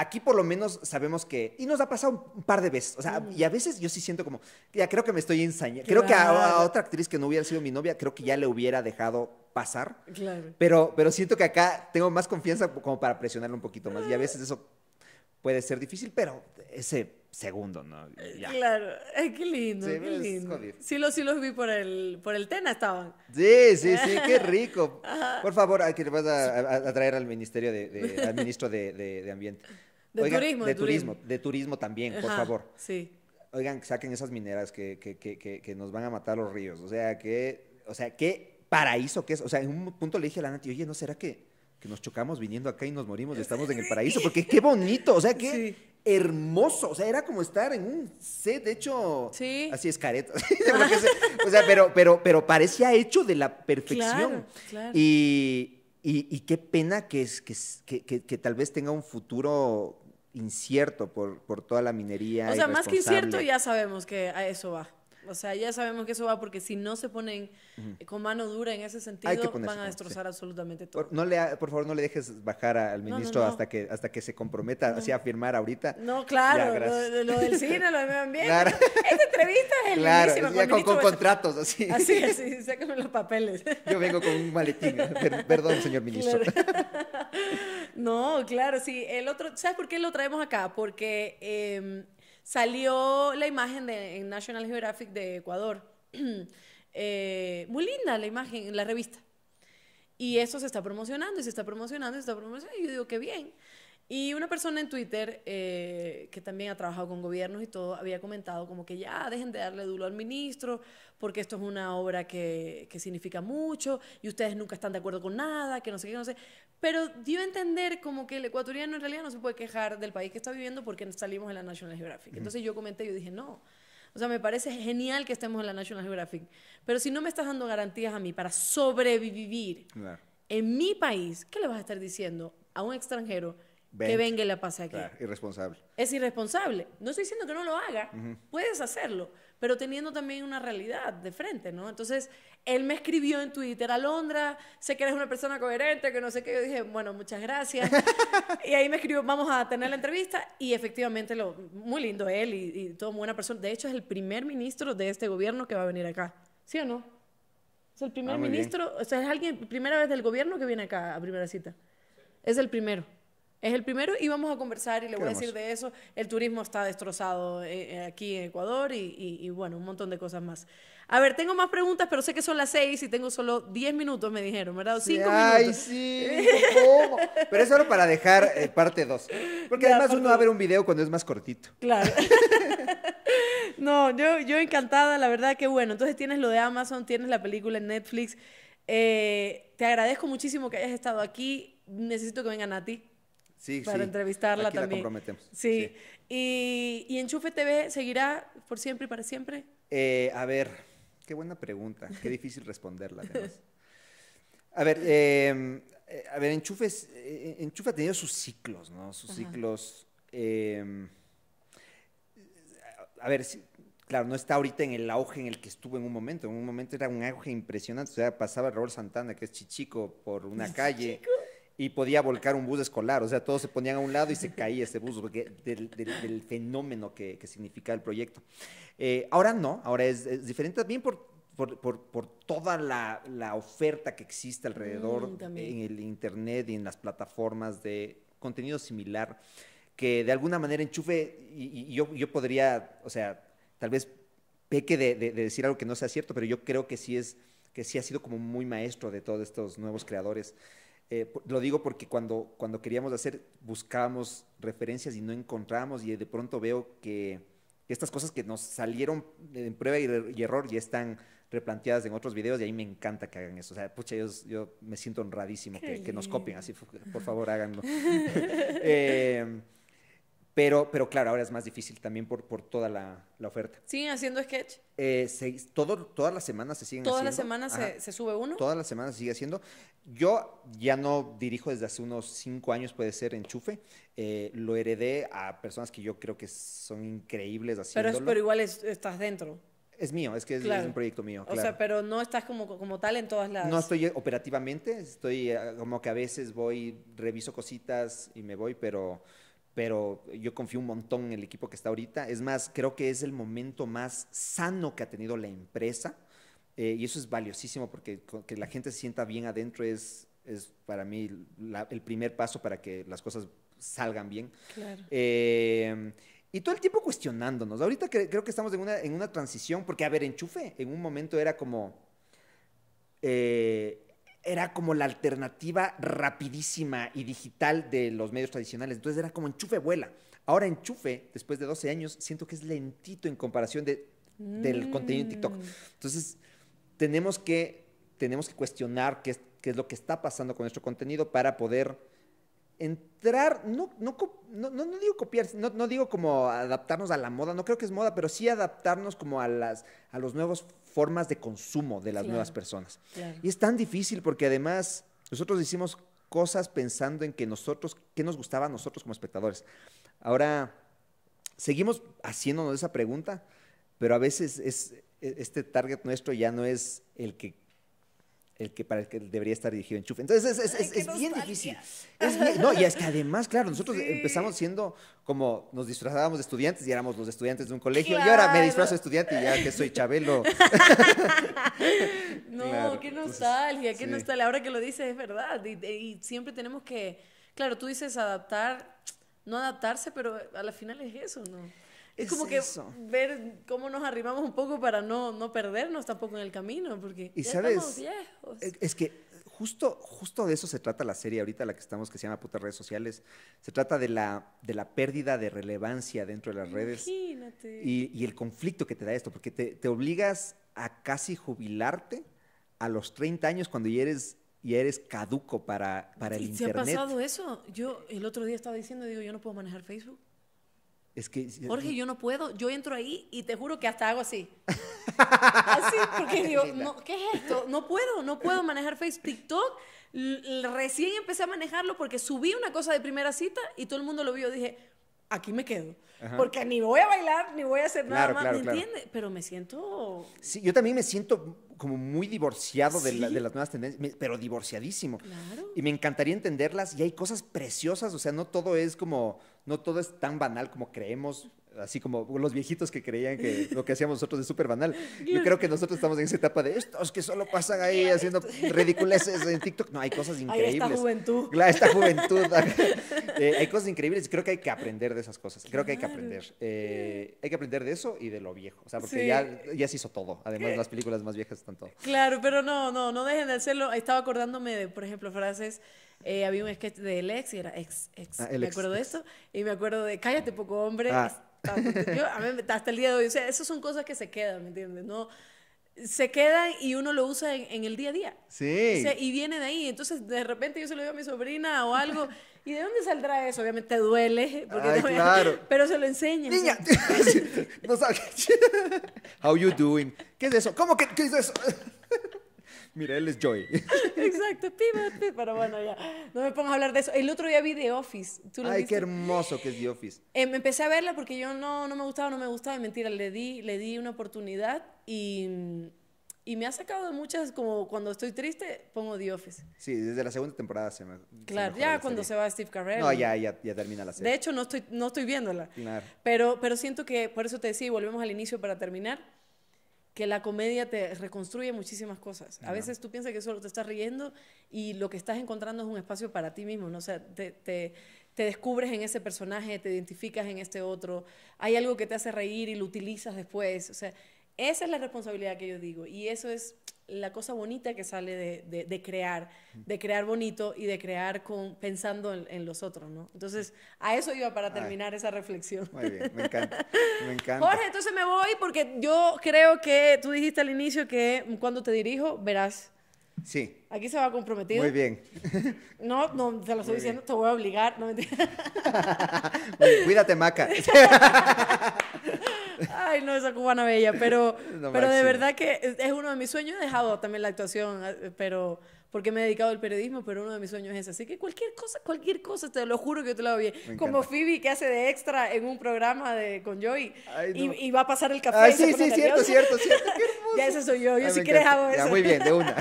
aquí por lo menos sabemos que. Y nos ha pasado un par de veces. O sea, y a veces yo sí siento como. Ya creo que me estoy ensañando. Creo que a, otra actriz que no hubiera sido mi novia, creo que ya le hubiera dejado pasar. Claro. Pero, pero siento que acá tengo más confianza como para presionarle un poquito más. Y a veces eso puede ser difícil, pero ese segundo, ¿no? Eh, claro, Es qué lindo, qué lindo. Sí los, sí los vi por el, por el TENA estaban. Sí, sí, sí, qué rico. Por favor, aquí le vas a, traer al ministerio de, al ministro de, Ambiente. De turismo. De turismo, de turismo también, por favor. Sí. Oigan, saquen esas mineras que, nos van a matar los ríos. O sea, que, o sea, qué paraíso que es. O sea, en un punto le dije a la Nati, oye, ¿no será que, que nos chocamos viniendo acá y nos morimos y estamos en el paraíso? Porque qué bonito, o sea, que hermoso. O sea, era como estar en un set de hecho. Así es careta. o sea, pero, pero, pero parecía hecho de la perfección. Claro, Y, y, qué pena que, es, que, tal vez tenga un futuro incierto por, por toda la minería. O sea, más que incierto, ya sabemos que a eso va. O sea, ya sabemos que eso va porque si no se ponen eh, con mano dura en ese sentido, van a destrozar absolutamente todo. Por, no le por favor, no le dejes bajar al ministro hasta que hasta que se comprometa así a firmar ahorita. No, claro, lo, del cine, lo del medio ambiente. Claro. Esta entrevista es claro, el con, contratos, así. Así, así, sácame los papeles. Yo vengo con un maletín. perdón, señor ministro. No, claro, sí. El otro, ¿sabes por qué lo traemos acá? Porque em, salió la imagen de, en National Geographic de Ecuador. Eh, muy linda la imagen en la revista. Y eso se está promocionando, y se está promocionando, y se está promocionando. Y yo digo, qué bien. Y una persona en Twitter, eh, que también ha trabajado con gobiernos y todo, había comentado como que ya dejen de darle duro al ministro, porque esto es una obra que, que significa mucho, y ustedes nunca están de acuerdo con nada, que no sé qué, no sé. Pero dio a entender como que el ecuatoriano en realidad no se puede quejar del país que está viviendo porque salimos en la National Geographic. Entonces yo comenté, yo dije, no. O sea, me parece genial que estemos en la National Geographic. Pero si no me estás dando garantías a mí para sobrevivir en mi país, ¿qué le vas a estar diciendo a un extranjero que venga y la pase aquí? irresponsable. Es irresponsable. No estoy diciendo que no lo haga. Puedes hacerlo. Pero teniendo también una realidad de frente, ¿no? Entonces, él me escribió en Twitter, a Alondra, sé que eres una persona coherente, que no sé qué. Yo dije, bueno, muchas gracias. y ahí me escribió, vamos a tener la entrevista. Y efectivamente, muy lindo él y, y todo buena persona. De hecho, es el primer ministro de este gobierno que va a venir acá. ¿Sí o no? Es el primer ah, ministro, o sea, es alguien, primera vez del gobierno que viene acá a primera cita. Es el primero. Es el primero y vamos a conversar y le voy a decir de eso. El turismo está destrozado eh, eh, aquí en Ecuador y, bueno, un montón de cosas más. A ver, tengo más preguntas, pero sé que son las seis y tengo solo diez minutos, me dijeron, ¿verdad? cinco minutos. Ay, sí, ¿cómo? Pero es solo para dejar eh, parte dos. Porque además uno va a ver un video cuando es más cortito. Claro. no, yo, yo encantada, la verdad que bueno. Entonces tienes lo de Amazon, tienes la película en Netflix. Eh, te agradezco muchísimo que hayas estado aquí. Necesito que vengan a ti. Sí, para entrevistarla también. comprometemos. Sí. Y, Enchufe TV seguirá por siempre y para siempre. Eh, a ver, Qué buena pregunta. Qué difícil responderla, además. A ver, em, eh, a ver, enchufes, eh, enchufe ha tenido sus ciclos, ¿no? Sus ciclos. Em, a ver, claro, no está ahorita en el auge en el que estuvo en un momento. En un momento era un auge impresionante. O sea, pasaba Raúl Santana, que es chichico, por una calle. ¿Chichico? y podía volcar un bus escolar. O sea, todos se ponían a un lado y se caía ese bus porque del, fenómeno que, que significaba el proyecto. Eh, ahora no, ahora es, diferente también por por, por, toda la, la, oferta que existe alrededor mm, en el Internet y en las plataformas de contenido similar, que de alguna manera enchufe, y, yo, yo, podría, o sea, tal vez peque de, de, decir algo que no sea cierto, pero yo creo que sí es que sí ha sido como muy maestro de todos estos nuevos creadores eh, lo digo porque cuando, cuando queríamos hacer, buscábamos referencias y no encontramos y de pronto veo que estas cosas que nos salieron en prueba y, error ya están replanteadas en otros videos y ahí me encanta que hagan eso. O sea, pucha, yo, me siento honradísimo que, nos copien, así por favor háganlo. Eh, pero, pero claro, ahora es más difícil también por, por toda la, la oferta. ¿Siguen haciendo sketch? Eh, todo, todas las semanas se siguen haciendo. ¿Todas las semanas se, se, sube uno? Todas las semanas se sigue haciendo. Yo ya no dirijo desde hace unos cinco años, puede ser, enchufe. Eh, lo heredé a personas que yo creo que son increíbles haciendo Pero, pero igual estás dentro. Es mío, es que es, un proyecto mío. Claro. O sea, pero no estás como, como tal en todas las... No estoy operativamente, estoy eh, como que a veces voy, reviso cositas y me voy, pero pero yo confío un montón en el equipo que está ahorita. Es más, creo que es el momento más sano que ha tenido la empresa eh, y eso es valiosísimo porque que la gente se sienta bien adentro es, es para mí el primer paso para que las cosas salgan bien. Eh, y todo el tiempo cuestionándonos. Ahorita creo que estamos en una, transición porque, a ver, enchufe, en un momento era como... Eh, era como la alternativa rapidísima y digital de los medios tradicionales. Entonces era como enchufe vuela. Ahora enchufe, después de 12 años, siento que es lentito en comparación de, del mm. contenido en TikTok. Entonces tenemos que, tenemos que cuestionar qué qué es lo que está pasando con nuestro contenido para poder entrar, no, no, digo copiar, no, digo como adaptarnos a la moda, no creo que es moda, pero sí adaptarnos como a las a los nuevas formas de consumo de las nuevas personas. Y es tan difícil porque además nosotros hicimos cosas pensando en que nosotros, qué nos gustaba a nosotros como espectadores. Ahora, seguimos haciéndonos esa pregunta, pero a veces e, este target nuestro ya no es el que el que para el que debería estar dirigido en Enchufe. Entonces es, es, es, bien difícil. no, y es que además, claro, nosotros empezamos siendo como nos disfrazábamos de estudiantes y éramos los estudiantes de un colegio. Y ahora me disfrazo de estudiante y ya que soy Chabelo. no, qué nostalgia, qué nostalgia. Ahora que lo dices es verdad. y, siempre tenemos que, claro, tú dices adaptar, no adaptarse, pero a la final es eso, ¿no? Es como que ver cómo nos arrimamos un poco para no, no perdernos tampoco en el camino, porque estamos viejos. Es que justo, justo de eso se trata la serie ahorita, la que estamos, que se llama Putas Redes Sociales. Se trata de la, de la pérdida de relevancia dentro de las redes. Y, y, el conflicto que te da esto, porque te, te, obligas a casi jubilarte a los 30 años cuando ya eres, y eres caduco para, para el ¿Y Internet. ¿Te ha pasado eso? Yo el otro día estaba diciendo, digo, yo no puedo manejar Facebook que. Jorge, yo no puedo. Yo entro ahí y te juro que hasta hago así. así, porque digo, no, ¿qué es esto? No puedo, no puedo manejar Facebook. TikTok, recién empecé a manejarlo porque subí una cosa de primera cita y todo el mundo lo vio. Dije, aquí me quedo. Porque ni voy a bailar, ni voy a hacer nada más, ¿me entiendes? Pero me siento... Sí, yo también me siento como muy divorciado de, de, las nuevas tendencias, pero divorciadísimo. Y me encantaría entenderlas y hay cosas preciosas, o sea, no todo es como no todo es tan banal como creemos, así como los viejitos que creían que lo que hacíamos nosotros es súper banal. Yo creo que nosotros estamos en esa etapa de estos que solo pasan ahí haciendo ridiculeces en TikTok. No, hay cosas increíbles. Hay esta juventud. esta eh, juventud. hay cosas increíbles y creo que hay que aprender de esas cosas. Creo que hay que aprender. Eh, hay que aprender de eso y de lo viejo. O sea, porque ya, se hizo todo. Además, eh. las películas más viejas están todo. Claro, pero no, no, no dejen de hacerlo. Estaba acordándome de, por ejemplo, frases eh, había un sketch de Lex y era ex, ex. Ah, me acuerdo de eso. Y me acuerdo de Cállate, poco hombre. Ah. hasta el día de hoy. O sea, esas son cosas que se quedan, ¿me entiendes? No, se quedan y uno lo usa en, el día a día. Sí. y viene de ahí. Entonces, de repente yo se lo digo a mi sobrina o algo. ¿Y de dónde saldrá eso? Obviamente duele. claro. Pero se lo enseña. Niña, no sabes. How you doing? ¿Qué es eso? ¿Cómo que qué es eso? Mira, él es Joy. Exacto, pivot, pero bueno, ya. No me pongas a hablar de eso. El otro día vi The Office. Ay, qué hermoso que es The Office. Em, empecé a verla porque yo no, no me gustaba, no me gustaba. mentira, le di, le di una oportunidad y, y me ha sacado de muchas, como cuando estoy triste, pongo The Office. Sí, desde la segunda temporada se me. Claro, ya cuando se va Steve Carell. No, ya, ya, ya, termina la serie. De hecho, no estoy, no estoy viéndola. Claro. Pero, pero siento que, por eso te decía, volvemos al inicio para terminar que la comedia te reconstruye muchísimas cosas. A veces tú piensas que solo te estás riendo y lo que estás encontrando es un espacio para ti mismo, ¿no? O sea, te, descubres en ese personaje, te identificas en este otro, hay algo que te hace reír y lo utilizas después, o sea, esa es la responsabilidad que yo digo y eso es la cosa bonita que sale de, crear, de crear bonito y de crear con, pensando en, los otros, ¿no? Entonces, a eso iba para terminar esa reflexión. Muy bien, me encanta, me encanta. Jorge, entonces me voy porque yo creo que tú dijiste al inicio que cuando te dirijo, verás. Sí. Aquí se va comprometido. Muy bien. No, no, te lo estoy diciendo, te voy a obligar. No, Cuídate, Maca. Ay, no, esa cubana bella, pero, pero de verdad que es uno de mis sueños. He dejado también la actuación, ah, eh, pero porque me he dedicado al periodismo, pero uno de mis sueños es ese. Así que cualquier cosa, cualquier cosa, te lo juro que yo te lo hago bien. Como Phoebe que hace de extra en un programa de, con Joy y, va a pasar el ah, café. Ay, sí, sí, cierto, cierto, cierto. Qué hermoso. Ya ese soy yo, yo sí que hago eso. muy bien, de una.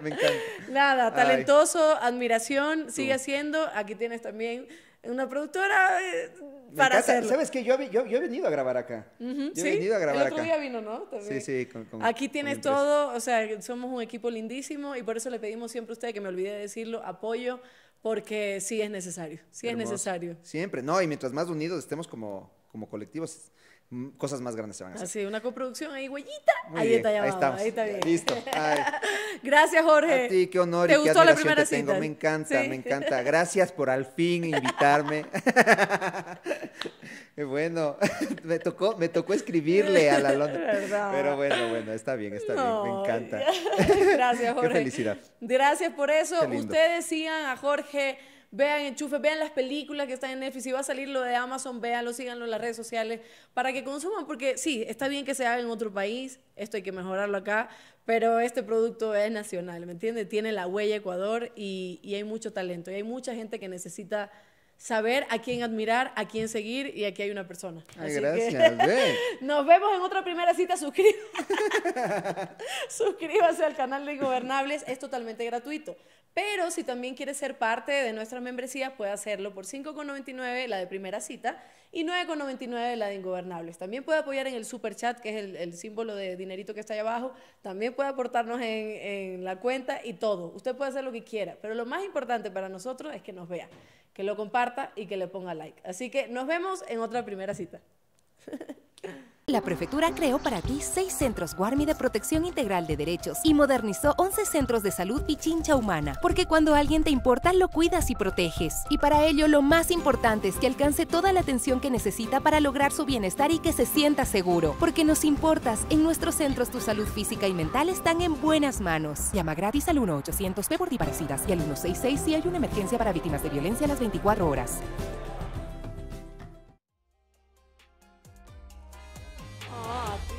me encanta. Nada, talentoso, admiración, sigue haciendo. Aquí tienes también una productora eh, para hacer Sabes qué? yo, yo, he venido a grabar acá. Yo he venido a grabar El otro día vino, ¿no? Sí, sí. Aquí tienes todo, o sea, somos un equipo lindísimo y por eso le pedimos siempre a usted, que me olvide de decirlo, apoyo, porque sí es necesario, sí es necesario. Siempre, no, y mientras más unidos estemos como, como colectivos, cosas más grandes se van a hacer. Así, una coproducción ahí, huellita. ahí está ya Ahí, ahí está bien. Listo. Gracias, Jorge. A ti, qué honor. ¿Te y gustó qué la primera cita? Me encanta, me encanta. Gracias por al fin invitarme. bueno, me tocó, me tocó escribirle a la Londra. Pero bueno, bueno, está bien, está bien. Me encanta. Gracias, Jorge. Qué felicidad. Gracias por eso. Ustedes sigan a Jorge vean enchufe, vean las películas que están en Netflix, si va a salir lo de Amazon, véanlo, síganlo en las redes sociales, para que consuman, porque sí, está bien que se haga en otro país, esto hay que mejorarlo acá, pero este producto es nacional, ¿me entiendes? Tiene la huella Ecuador y hay mucho talento, y hay mucha gente que necesita saber a quién admirar, a quién seguir y aquí hay una persona. gracias. nos vemos en otra primera cita. Suscríbase. Suscríbase al canal de Ingobernables. Es totalmente gratuito. Pero si también quieres ser parte de nuestra membresía, puede hacerlo por 5,99 la de primera cita y 9,99 la de Ingobernables. También puede apoyar en el super chat, que es el, símbolo de dinerito que está ahí abajo. También puede aportarnos en, en la cuenta y todo. Usted puede hacer lo que quiera, pero lo más importante para nosotros es que nos vea que lo comparta y que le ponga like. Así que nos vemos en otra primera cita. La Prefectura creó para ti seis centros Guarmi de protección integral de derechos y modernizó 11 centros de salud Pichincha Humana, porque cuando alguien te importa lo cuidas y proteges. Y para ello lo más importante es que alcance toda la atención que necesita para lograr su bienestar y que se sienta seguro, porque nos importas, en nuestros centros tu salud física y mental están en buenas manos. Llama gratis al 1-800-P por y al 166 si hay una emergencia para víctimas de violencia a las 24 horas. Oh,